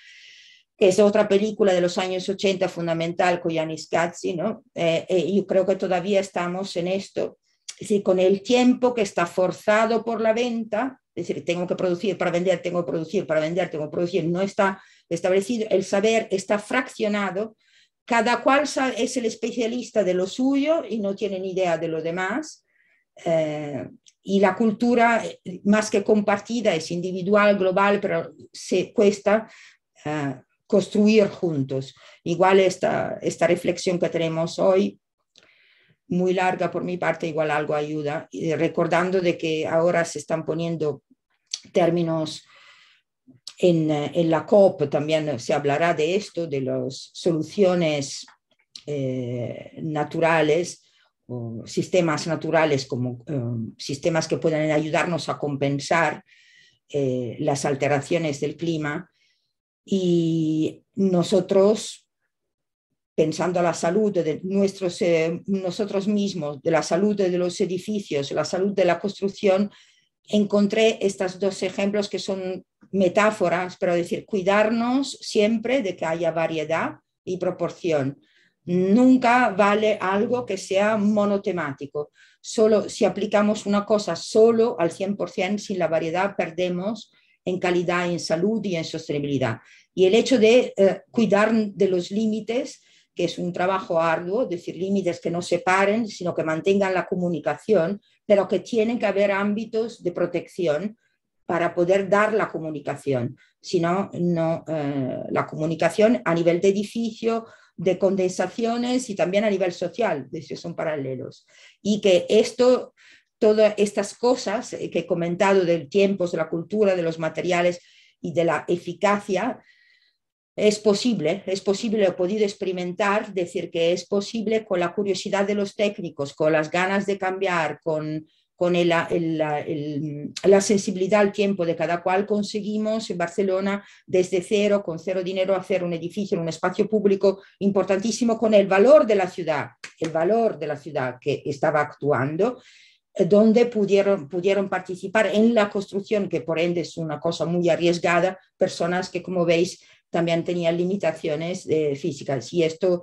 que es otra película de los años 80 fundamental con Yanis Katsi, ¿no? Eh, eh, yo creo que todavía estamos en esto, si con el tiempo que está forzado por la venta, es decir, tengo que producir para vender, tengo que producir para vender, tengo que producir. No está establecido. El saber está fraccionado. Cada cual es el especialista de lo suyo y no tiene ni idea de lo demás. Eh, y la cultura, eh, más que compartida, es individual, global, pero se cuesta eh, construir juntos. Igual esta, esta reflexión que tenemos hoy muy larga por mi parte, igual algo ayuda, y recordando de que ahora se están poniendo términos en, eh, la COP, también se hablará de esto, de las soluciones eh, naturales o sistemas naturales como eh, sistemas que puedan ayudarnos a compensar las alteraciones del clima. Y nosotros pensando la salud de nuestros, eh, nosotros mismos, de la salud de los edificios, la salud de la construcción, encontré estos dos ejemplos que son metáforas, pero decir, cuidarnos siempre de que haya variedad y proporción. Nunca vale algo que sea monotemático. Solo si aplicamos una cosa solo al 100%, sin la variedad, perdemos en calidad, en salud y en sostenibilidad. Y el hecho de eh, cuidar de los límites que es un trabajo arduo, es decir, límites que no separen, sino que mantengan la comunicación, pero que tienen que haber ámbitos de protección para poder dar la comunicación. Si no, eh, la comunicación a nivel de edificio, de condensaciones y también a nivel social, decir, son paralelos. Y que esto, todas estas cosas que he comentado del tiempo, de la cultura, de los materiales y de la eficacia, es posible, es posible, he podido experimentar, decir que es posible con la curiosidad de los técnicos, con las ganas de cambiar, con, con la sensibilidad al tiempo de cada cual, conseguimos en Barcelona desde cero, con cero dinero, hacer un edificio, un espacio público importantísimo con el valor de la ciudad, el valor de la ciudad que estaba actuando eh, donde pudieron, pudieron participar en la construcción, que por ende es una cosa muy arriesgada, personas que, como veis, también tenía limitaciones eh, físicas. Y esto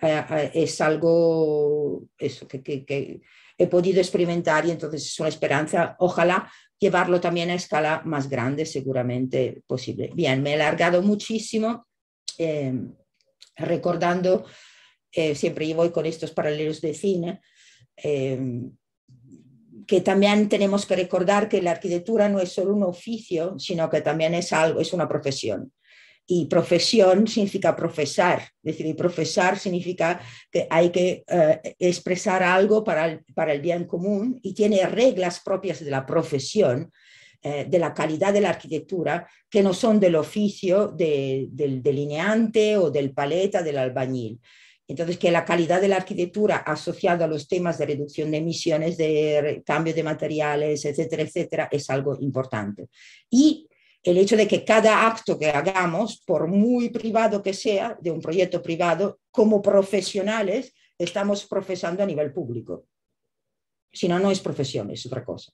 eh, eh, es algo que, he podido experimentar y entonces es una esperanza. Ojalá llevarlo también a escala más grande, seguramente posible. Bien, me he alargado muchísimo em, recordando, siempre voy con estos paralelos de cine em, que también tenemos que recordar que la arquitectura no es solo un oficio, sino que también es algo, es una profesión y profesión significa profesar, es decir, profesar significa que hay que eh, expresar algo para el, para el bien común y tiene reglas propias de la profesión, eh, de la calidad de la arquitectura, que no son del oficio del delineante o del paleta, del albañil. Entonces, que la calidad de la arquitectura asociada a los temas de reducción de emisiones, de cambio de materiales, etcétera, etcétera, es algo importante. Y el hecho de que cada acto que hagamos, por muy privado que sea, de un proyecto privado, como profesionales, estamos profesando a nivel público. Si no, no es profesión, es otra cosa.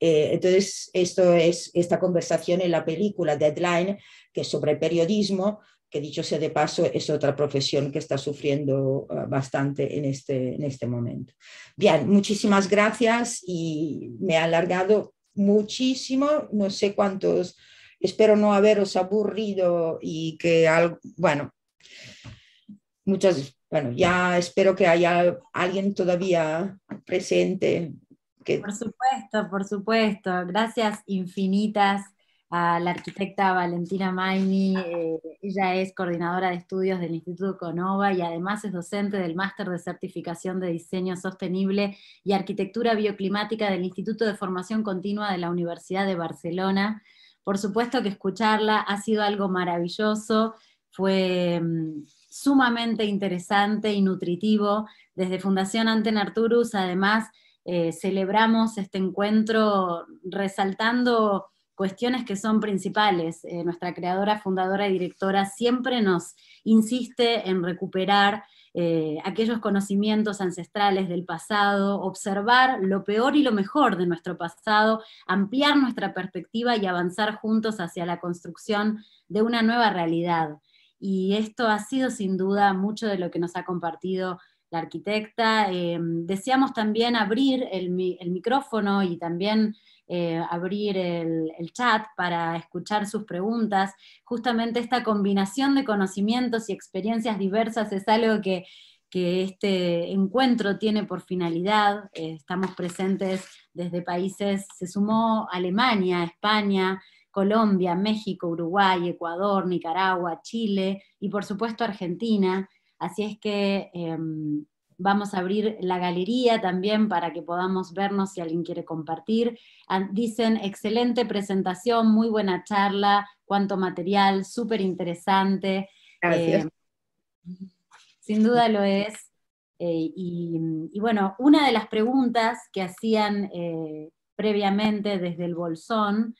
Eh, entonces, esto es esta conversación en la película Deadline, que es sobre periodismo, que dicho sea de paso, es otra profesión que está sufriendo eh, bastante en este, en este momento. Bien, muchísimas gracias y me ha alargado muchísimo, no sé cuántos, espero no haberos aburrido y que algo, bueno, muchas, bueno, ya espero que haya alguien todavía presente. Que... Por supuesto, por supuesto, gracias infinitas a la arquitecta Valentina Maini. Eh, ella es coordinadora de estudios del Instituto Conova y además es docente del Máster de Certificación de Diseño Sostenible y Arquitectura Bioclimática del Instituto de Formación Continua de la Universidad de Barcelona. Por supuesto que escucharla ha sido algo maravilloso, fue mm, sumamente interesante y nutritivo. Desde Fundación Anten Arturus, además, eh, celebramos este encuentro resaltando cuestiones que son principales. Eh, nuestra creadora, fundadora y directora siempre nos insiste en recuperar eh, aquellos conocimientos ancestrales del pasado, observar lo peor y lo mejor de nuestro pasado, ampliar nuestra perspectiva y avanzar juntos hacia la construcción de una nueva realidad. Y esto ha sido sin duda mucho de lo que nos ha compartido la arquitecta. Eh, deseamos también abrir el micrófono y también eh, abrir el, chat para escuchar sus preguntas. Justamente esta combinación de conocimientos y experiencias diversas es algo que, este encuentro tiene por finalidad. Eh, estamos presentes desde países, se sumó Alemania, España, Colombia, México, Uruguay, Ecuador, Nicaragua, Chile y por supuesto Argentina. Así es que em, Vamos a abrir la galería también para que podamos vernos si alguien quiere compartir. Ah, dicen, excelente presentación, muy buena charla, cuánto material, súper interesante. Gracias. Eh, sin duda lo es. Eh, y, bueno, una de las preguntas que hacían eh, previamente desde el Bolsón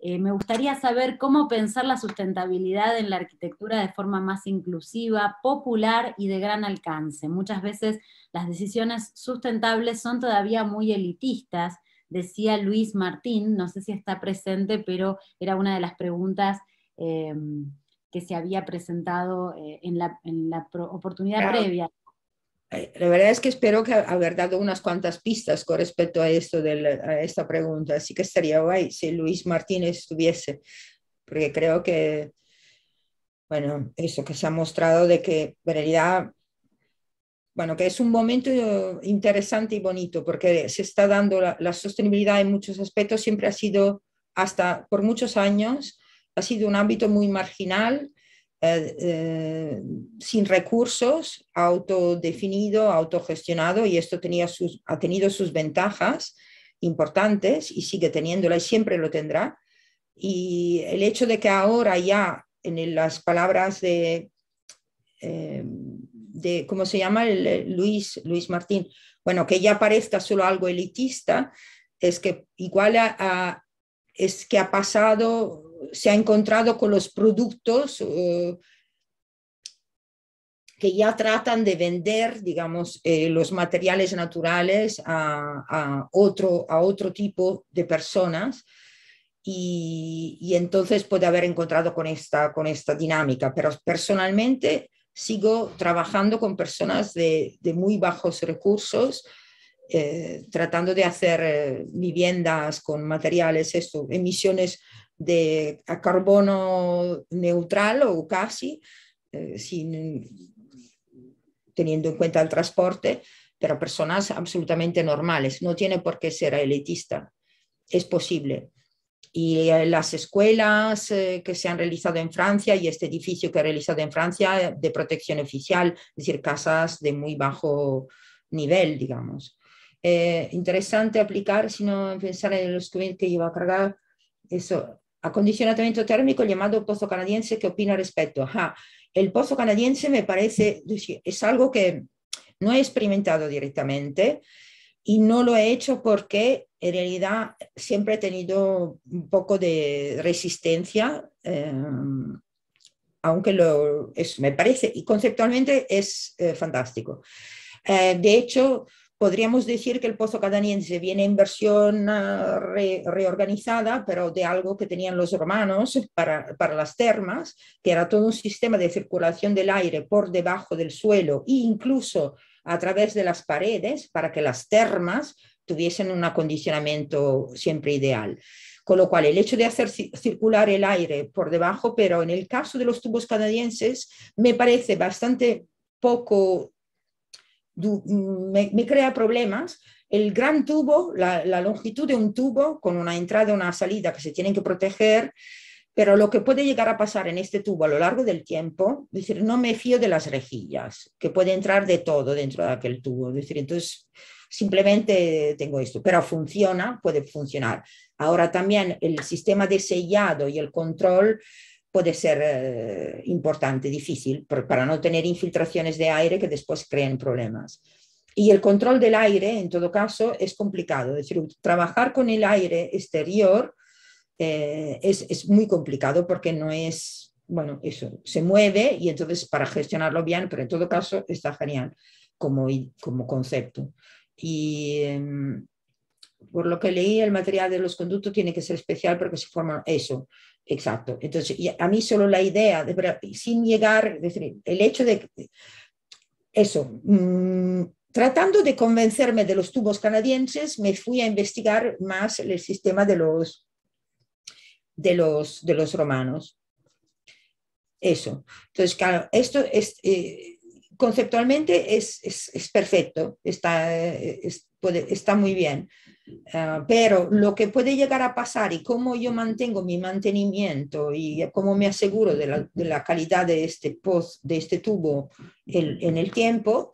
eh, me gustaría saber cómo pensar la sustentabilidad en la arquitectura de forma más inclusiva, popular y de gran alcance. Muchas veces las decisiones sustentables son todavía muy elitistas, decía Luis Martín, no sé si está presente, pero era una de las preguntas eh, que se había presentado eh, en, la, oportunidad previa la verdad es que espero que haber dado unas cuantas pistas con respecto a, esto de esta pregunta. Así que estaría guay si Luis Martínez estuviese, porque creo que, bueno, eso que se ha mostrado de que en realidad, bueno, que es un momento interesante y bonito, porque se está dando la, la sostenibilidad en muchos aspectos, siempre ha sido, hasta por muchos años, ha sido un ámbito muy marginal eh, eh, sin recursos, autodefinido, autogestionado, y esto tenía sus, ha tenido sus ventajas importantes y sigue teniéndola y siempre lo tendrá. Y el hecho de que ahora ya en las palabras de, eh, de ¿cómo se llama? Luis, Luis Martín, bueno, que ya parezca solo algo elitista, es que igual es que ha pasado se ha encontrado con los productos eh, que ya tratan de vender, digamos, eh, los materiales naturales a, otro, a otro tipo de personas. Y, entonces puede haber encontrado con esta, con esta dinámica. Pero personalmente sigo trabajando con personas de, muy bajos recursos, eh, tratando de hacer viviendas con materiales, esto, emisiones de a carbono neutral o casi, eh, sin, teniendo en cuenta el transporte, pero personas absolutamente normales. No tiene por qué ser elitista, es posible. Y eh, las escuelas eh, que se han realizado en Francia y este edificio que ha realizado en Francia de protección oficial, es decir, casas de muy bajo nivel, digamos. interesante aplicar, sino pensar en los que lleva a cargar, eso, acondicionamiento térmico llamado pozo canadiense, ¿qué opina al respecto? Ajá. El pozo canadiense me parece, es algo que no he experimentado directamente y no lo he hecho porque en realidad siempre he tenido un poco de resistencia, eh, aunque lo, me parece, y conceptualmente es eh, fantástico. Eh, de hecho, podríamos decir que el pozo canadiense viene en versión ah, reorganizada, pero de algo que tenían los romanos para, para, las termas, que era todo un sistema de circulación del aire por debajo del suelo e incluso a través de las paredes para que las termas tuviesen un acondicionamiento siempre ideal. Con lo cual, el hecho de hacer circular el aire por debajo, pero en el caso de los tubos canadienses, me parece bastante poco me, crea problemas. El gran tubo, la, la, longitud de un tubo con una entrada y una salida que se tienen que proteger, pero lo que puede llegar a pasar en este tubo a lo largo del tiempo, es decir, no me fío de las rejillas, que puede entrar de todo dentro de aquel tubo, es decir, entonces simplemente tengo esto, pero funciona, puede funcionar. Ahora también el sistema de sellado y el control puede ser eh, importante, difícil, para no tener infiltraciones de aire que después creen problemas. Y el control del aire, en todo caso, es complicado. Es decir, trabajar con el aire exterior eh, es, es, muy complicado porque no es, bueno, eso, se mueve y entonces para gestionarlo bien, pero en todo caso está genial como, como concepto. Y, em, por lo que leí, el material de los conductos tiene que ser especial porque se forma eso. Exacto. Entonces, a mí solo la idea, sin llegar, el hecho de eso, mm, tratando de convencerme de los tubos canadienses, me fui a investigar más el sistema de los, de los, romanos. Eso. Entonces, claro, esto es... Eh, conceptualmente es, perfecto, está muy bien. Ah, pero lo que puede llegar a pasar y cómo yo mantengo mi mantenimiento y cómo me aseguro de la, calidad de este post, de este tubo en el tiempo,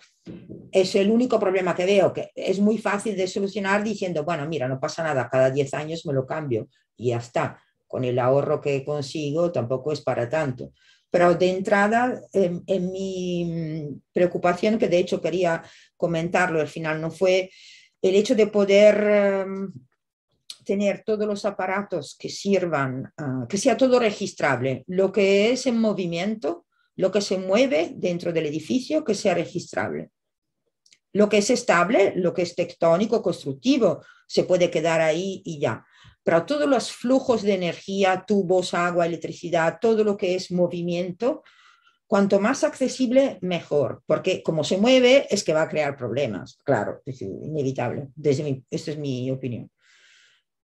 es el único problema que veo, que es muy fácil de solucionar diciendo, bueno, mira, no pasa nada, cada 10 años me lo cambio y ya está, con el ahorro que consigo tampoco es para tanto. Pero de entrada, en mi preocupación, que de hecho quería comentarlo, al final no fue, el hecho de poder em, tener todos los aparatos que sirvan, ah, que sea todo registrable, lo que es en movimiento, lo que se mueve dentro del edificio, que sea registrable. Lo que es estable, lo que es tectónico, constructivo, se puede quedar ahí y ya. Pero todos los flujos de energía, tubos, agua, electricidad, todo lo que es movimiento, cuanto más accesible, mejor, porque como se mueve es que va a crear problemas, claro, es inevitable, desde esta es mi opinión.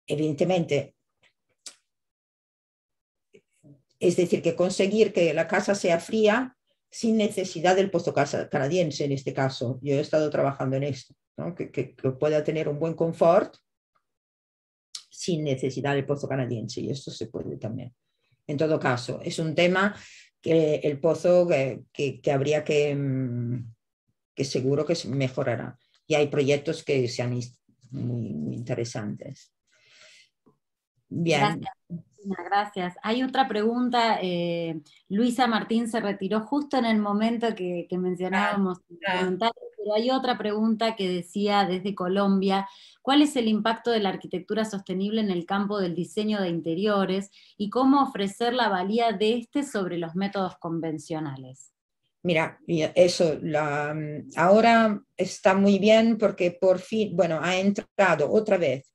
Evidentemente, es decir, que conseguir que la casa sea fría sin necesidad del puesto canadiense en este caso, yo he estado trabajando en esto, que, pueda tener un buen confort sin necesidad del pozo canadiense, y esto se puede también. En todo caso, es un tema que el pozo eh, que, habría que, mm, que seguro que mejorará. Y hay proyectos que sean muy, interesantes. Bien gracias. Hay otra pregunta. Eh, Luisa Martín se retiró justo en el momento que, mencionábamos, ah, ah. pero hay otra pregunta que decía desde Colombia, ¿cuál es el impacto de la arquitectura sostenible en el campo del diseño de interiores y cómo ofrecer la valía de este sobre los métodos convencionales? Mira, eso, mm, ahora está muy bien porque por fin, bueno, ha entrado otra vez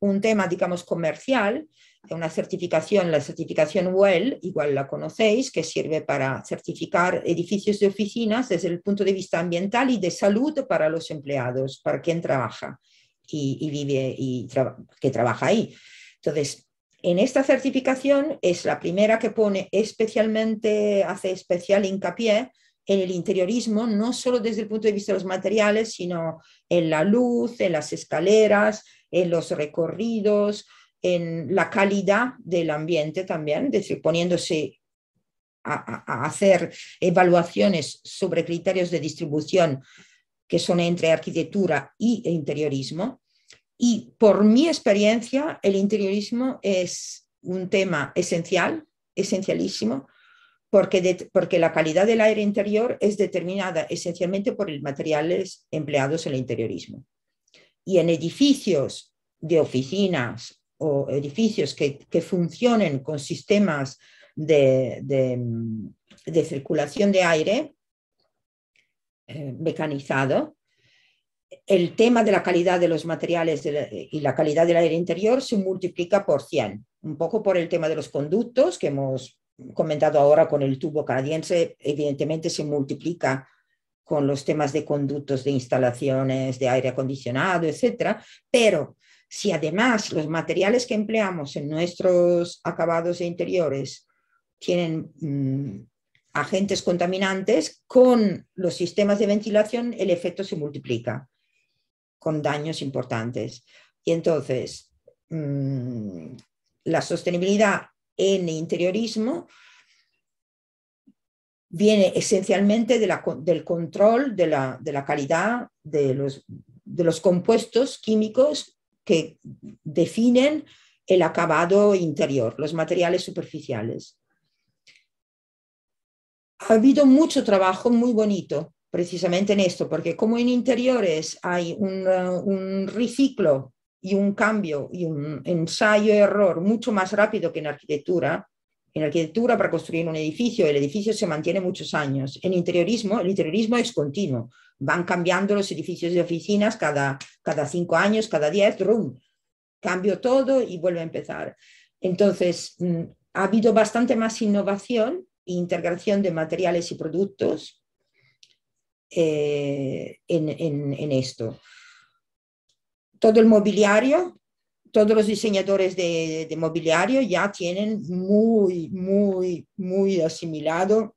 un tema, digamos, comercial una certificación, la certificación WELL, igual la conocéis, que sirve para certificar edificios de oficinas desde el punto de vista ambiental y de salud para los empleados, para quien trabaja y, vive y que trabaja ahí. Entonces, en esta certificación es la primera que pone especialmente, hace especial hincapié en el interiorismo, no solo desde el punto de vista de los materiales, sino en la luz, en las escaleras, en los recorridos, en la calidad del ambiente también, es decir, poniéndose a, hacer evaluaciones sobre criterios de distribución que son entre arquitectura y interiorismo. Y por mi experiencia, el interiorismo es un tema esencial, esencialísimo, porque, porque la calidad del aire interior es determinada esencialmente por los materiales empleados en el interiorismo. Y en edificios de oficinas o edificios que, que funcionen con sistemas de, de, circulación de aire eh, mecanizado. El tema de la calidad de los materiales y la calidad del aire interior se multiplica por 100, un poco por el tema de los conductos que hemos comentado ahora con el tubo canadiense, evidentemente se multiplica con los temas de conductos de instalaciones de aire acondicionado, etcétera, pero si además los materiales que empleamos en nuestros acabados e interiores tienen mm, agentes contaminantes, con los sistemas de ventilación el efecto se multiplica con daños importantes. Y entonces, mm, la sostenibilidad en el interiorismo viene esencialmente del control de la, calidad de los, compuestos químicos que definen el acabado interior, los materiales superficiales. Ha habido mucho trabajo muy bonito precisamente en esto, porque como en interiores hay un, uh, reciclo y un cambio y un ensayo-error mucho más rápido que en arquitectura, en arquitectura para construir un edificio, el edificio se mantiene muchos años. En interiorismo, el interiorismo es continuo. Van cambiando los edificios de oficinas cada, cada cinco años, cada diez, rum, cambio todo y vuelve a empezar. Entonces, mm, ha habido bastante más innovación e integración de materiales y productos eh, en, esto. Todo el mobiliario todos los diseñadores de, de, mobiliario ya tienen muy, muy, muy asimilado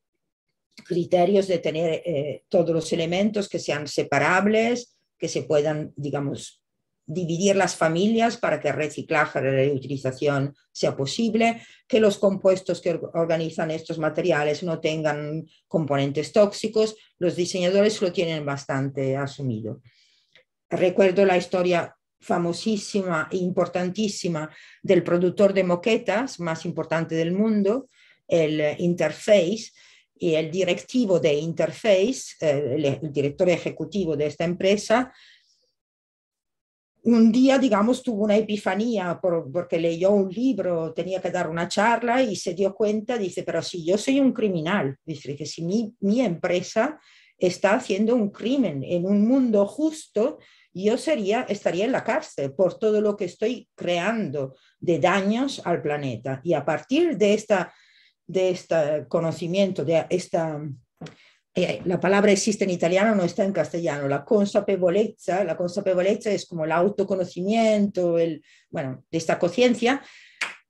criterios de tener eh, todos los elementos que sean separables, que se puedan, digamos, dividir las familias para que el reciclaje, la reutilización sea posible, que los compuestos que organizan estos materiales no tengan componentes tóxicos, los diseñadores lo tienen bastante asumido. Recuerdo la historia famosísima e importantísima del productor de moquetas más importante del mundo, el Interface, y el directivo de Interface, eh, el, director ejecutivo de esta empresa, un día, digamos, tuvo una epifanía porque leyó un libro, tenía que dar una charla y se dio cuenta, dice, pero si yo soy un criminal, dice que si mi, mi empresa está haciendo un crimen en un mundo justo, yo sería, estaría en la cárcel por todo lo que estoy creando de daños al planeta. Y a partir de esta de este conocimiento, de esta, eh, la palabra existe en italiano, no está en castellano, la consapevolezza, la consapevolezza es como el autoconocimiento, el, bueno, de esta conciencia,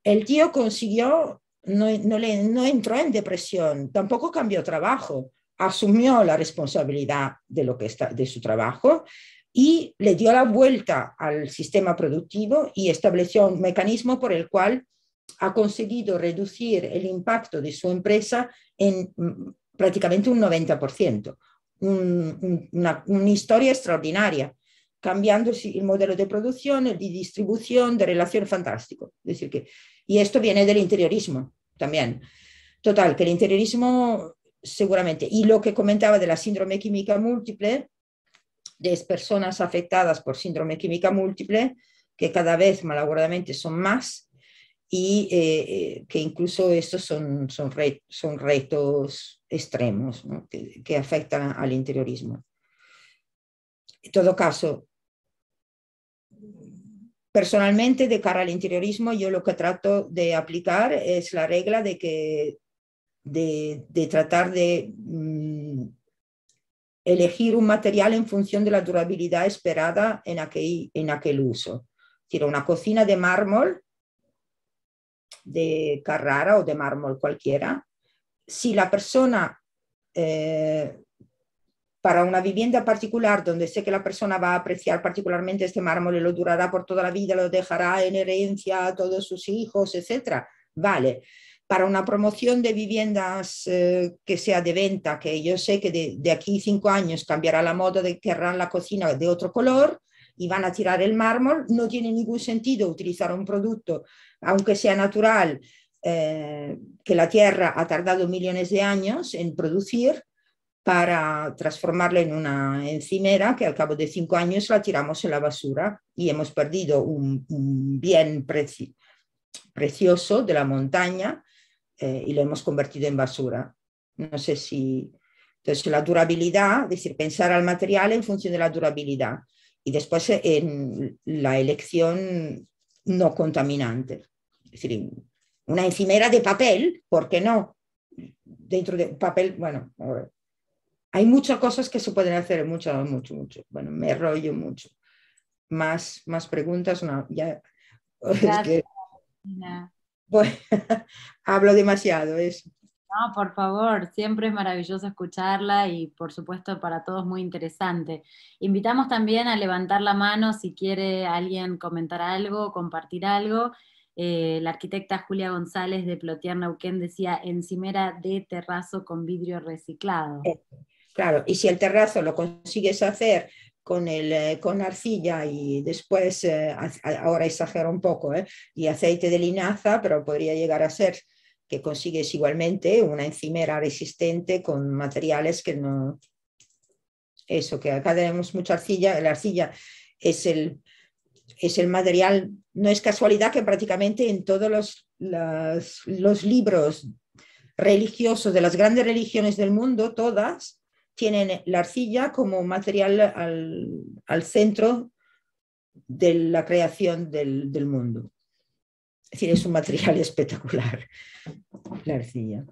el tío consiguió, no, le, no entró en depresión, tampoco cambió trabajo, asumió la responsabilidad de, lo que está, de su trabajo y le dio la vuelta al sistema productivo y estableció un mecanismo por el cual ha conseguido reducir el impacto de su empresa en mm, prácticamente un 90%. una, historia extraordinaria, cambiando el modelo de producción, de distribución, de relación, fantástico. decir que, y esto viene del interiorismo también. Total, que el interiorismo seguramente, y lo que comentaba de la síndrome química múltiple, de personas afectadas por síndrome química múltiple, que cada vez malauguradamente son más, y eh, eh, que incluso estos son, son, son retos extremos que, afectan al interiorismo. En todo caso, personalmente de cara al interiorismo, yo lo que trato de aplicar es la regla de que de, tratar de mm, elegir un material en función de la durabilidad esperada en aquel, en aquel uso. Es decir, una cocina de mármol de Carrara o de mármol cualquiera, si la persona, eh, para una vivienda particular donde sé que la persona va a apreciar particularmente este mármol y lo durará por toda la vida, lo dejará en herencia a todos sus hijos, etcétera, vale. Para una promoción de viviendas eh, que sea de venta, que yo sé que de, de aquí cinco años cambiará la moda de querrán la cocina de otro color, y van a tirar el mármol, no tiene ningún sentido utilizar un producto aunque sea natural eh, que la Tierra ha tardado millones de años en producir, para transformarla en una encimera que al cabo de cinco años la tiramos en la basura y hemos perdido un, bien precioso de la montaña eh, y lo hemos convertido en basura. No sé si... Entonces, la durabilidad, es decir, pensar al material en función de la durabilidad y después en la elección no contaminante es decir, una encimera de papel, ¿por qué no? Dentro de papel, bueno, hay muchas cosas que se pueden hacer, mucho, mucho, mucho. Bueno, me rollo mucho. Más, más preguntas, no, ya. es bueno, hablo demasiado, eso. No, por favor, siempre es maravilloso escucharla y por supuesto para todos muy interesante. Invitamos también a levantar la mano si quiere alguien comentar algo, compartir algo eh, la arquitecta Julia González de Plotier nauquén decía encimera de terrazo con vidrio reciclado. Eh, claro, y si el terrazo lo consigues hacer con, el, eh, con arcilla y después, ahora exagero un poco, y aceite de linaza, pero podría llegar a ser que consigues igualmente una encimera resistente con materiales que no... Eso, que acá tenemos mucha arcilla, la arcilla es el, es el material no es casualidad que prácticamente en todos los, los, libros religiosos de las grandes religiones del mundo, todas, tienen la arcilla como material al, centro de la creación del, mundo. Es decir, es un material espectacular, la arcilla.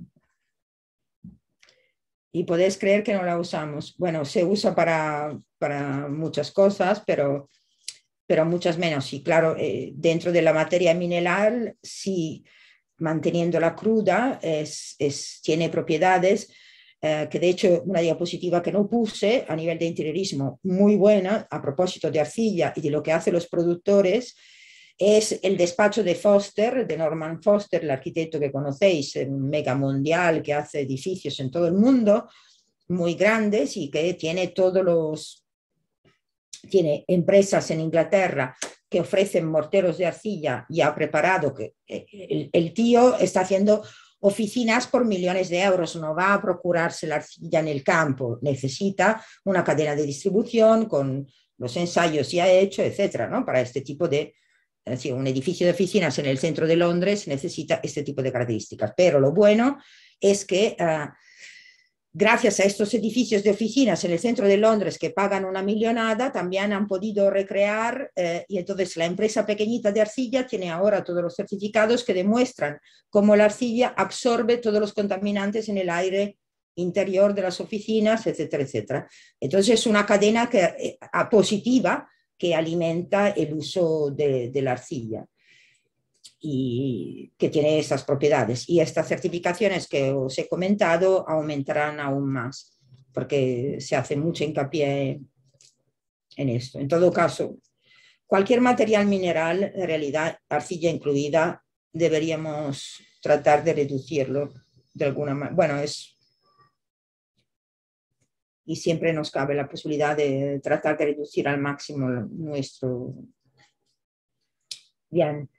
Y podéis creer que no la usamos. Bueno, se usa para, para muchas cosas, pero pero muchas menos. Y claro, eh, dentro de la materia mineral, sí, manteniéndola cruda, es, tiene propiedades eh, que de hecho una diapositiva que no puse a nivel de interiorismo muy buena a propósito de arcilla y de lo que hacen los productores es el despacho de Foster, de Norman Foster, el arquitecto que conocéis, mega mundial que hace edificios en todo el mundo, muy grandes y que tiene todos los tiene empresas en Inglaterra que ofrecen morteros de arcilla y ha preparado, que eh, el, tío está haciendo oficinas por millones de euros, no va a procurarse la arcilla en el campo, necesita una cadena de distribución con los ensayos ya hecho etcétera, ¿no? Para este tipo de, un edificio de oficinas en el centro de Londres necesita este tipo de características, pero lo bueno es que... Ah, gracias a estos edificios de oficinas en el centro de Londres que pagan una millonada, también han podido recrear eh, y entonces la empresa pequeñita de arcilla tiene ahora todos los certificados que demuestran cómo la arcilla absorbe todos los contaminantes en el aire interior de las oficinas, etcétera, etcétera. Entonces es una cadena que, eh, positiva que alimenta el uso de la arcilla y que tiene esas propiedades. Y estas certificaciones que os he comentado aumentarán aún más, porque se hace mucho hincapié en esto. En todo caso, cualquier material mineral, en realidad arcilla incluida, deberíamos tratar de reducirlo de alguna manera. Bueno, es... Y siempre nos cabe la posibilidad de tratar de reducir al máximo nuestro... Bien,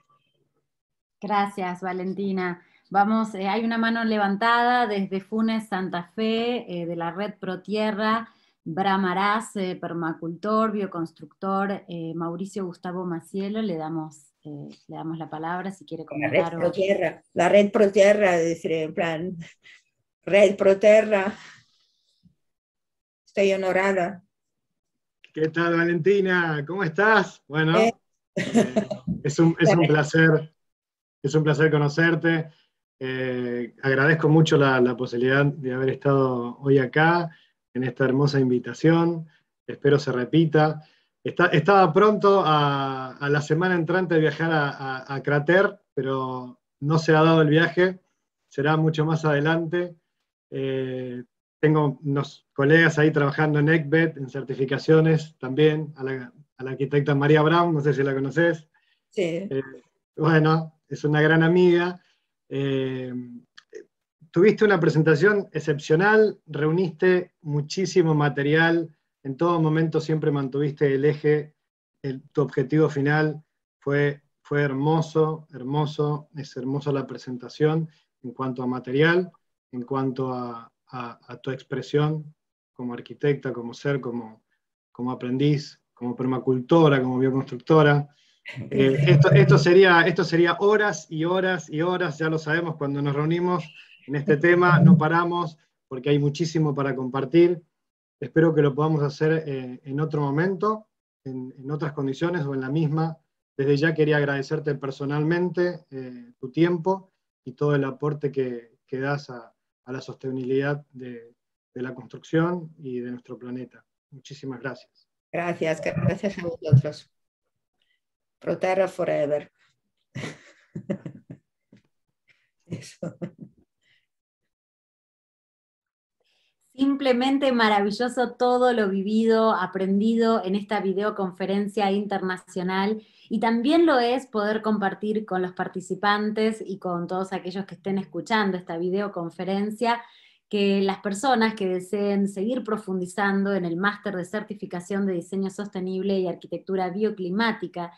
Gracias, Valentina. Vamos, eh, hay una mano levantada desde Funes, Santa Fe, eh, de la red ProTierra, Bramaraz, eh, permacultor, bioconstructor, Mauricio Gustavo Macielo, le damos, le damos la palabra si quiere comentar. La red ProTierra, la red ProTierra, en plan, red ProTierra, estoy honorada. ¿Qué tal Valentina? ¿Cómo estás? Bueno, es un, es un placer es un placer conocerte. Eh, agradezco mucho la, posibilidad de haber estado hoy acá, en esta hermosa invitación. Espero se repita. estaba pronto a, la semana entrante de viajar a, Crater, pero no se ha dado el viaje. Será mucho más adelante. Eh, tengo unos colegas ahí trabajando en ECBET, en certificaciones también, a la, arquitecta María Brown, no sé si la conoces. Sí. Eh, bueno, es una gran amiga. Eh, tuviste una presentación excepcional, reuniste muchísimo material, en todo momento siempre mantuviste el eje, tu objetivo final fue, fue hermoso, hermoso, es hermosa la presentación en cuanto a material, en cuanto a, tu expresión como arquitecta, como ser, como, como aprendiz, como permacultora, como bioconstructora. Eh, esto, esto, sería, esto sería horas y horas y horas, ya lo sabemos, cuando nos reunimos en este tema, no paramos porque hay muchísimo para compartir. Espero que lo podamos hacer eh, en otro momento, en, otras condiciones o en la misma. Desde ya quería agradecerte personalmente eh, tu tiempo y todo el aporte que, que das a, a, la sostenibilidad de, de la construcción y de nuestro planeta. Muchísimas gracias. Gracias, gracias a vosotros. Proterra Forever. Simplemente maravilloso todo lo vivido, aprendido en esta videoconferencia internacional y también lo es poder compartir con los participantes y con todos aquellos que estén escuchando esta videoconferencia que las personas que deseen seguir profundizando en el máster de certificación de diseño sostenible y arquitectura bioclimática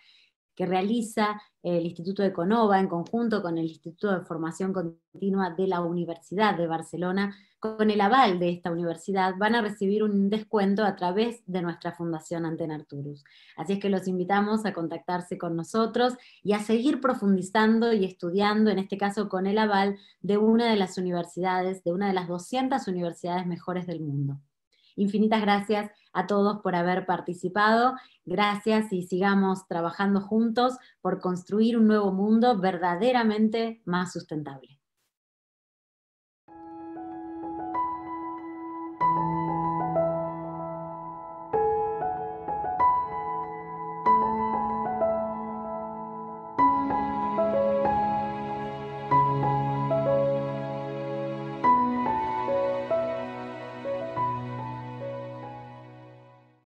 que realiza el Instituto de Conova en conjunto con el Instituto de Formación Continua de la Universidad de Barcelona, con el aval de esta universidad, van a recibir un descuento a través de nuestra Fundación Antena Arturus. Así es que los invitamos a contactarse con nosotros y a seguir profundizando y estudiando, en este caso con el aval de una de las universidades, de una de las 200 universidades mejores del mundo. Infinitas gracias a todos por haber participado. Gracias y sigamos trabajando juntos por construir un nuevo mundo verdaderamente más sustentable.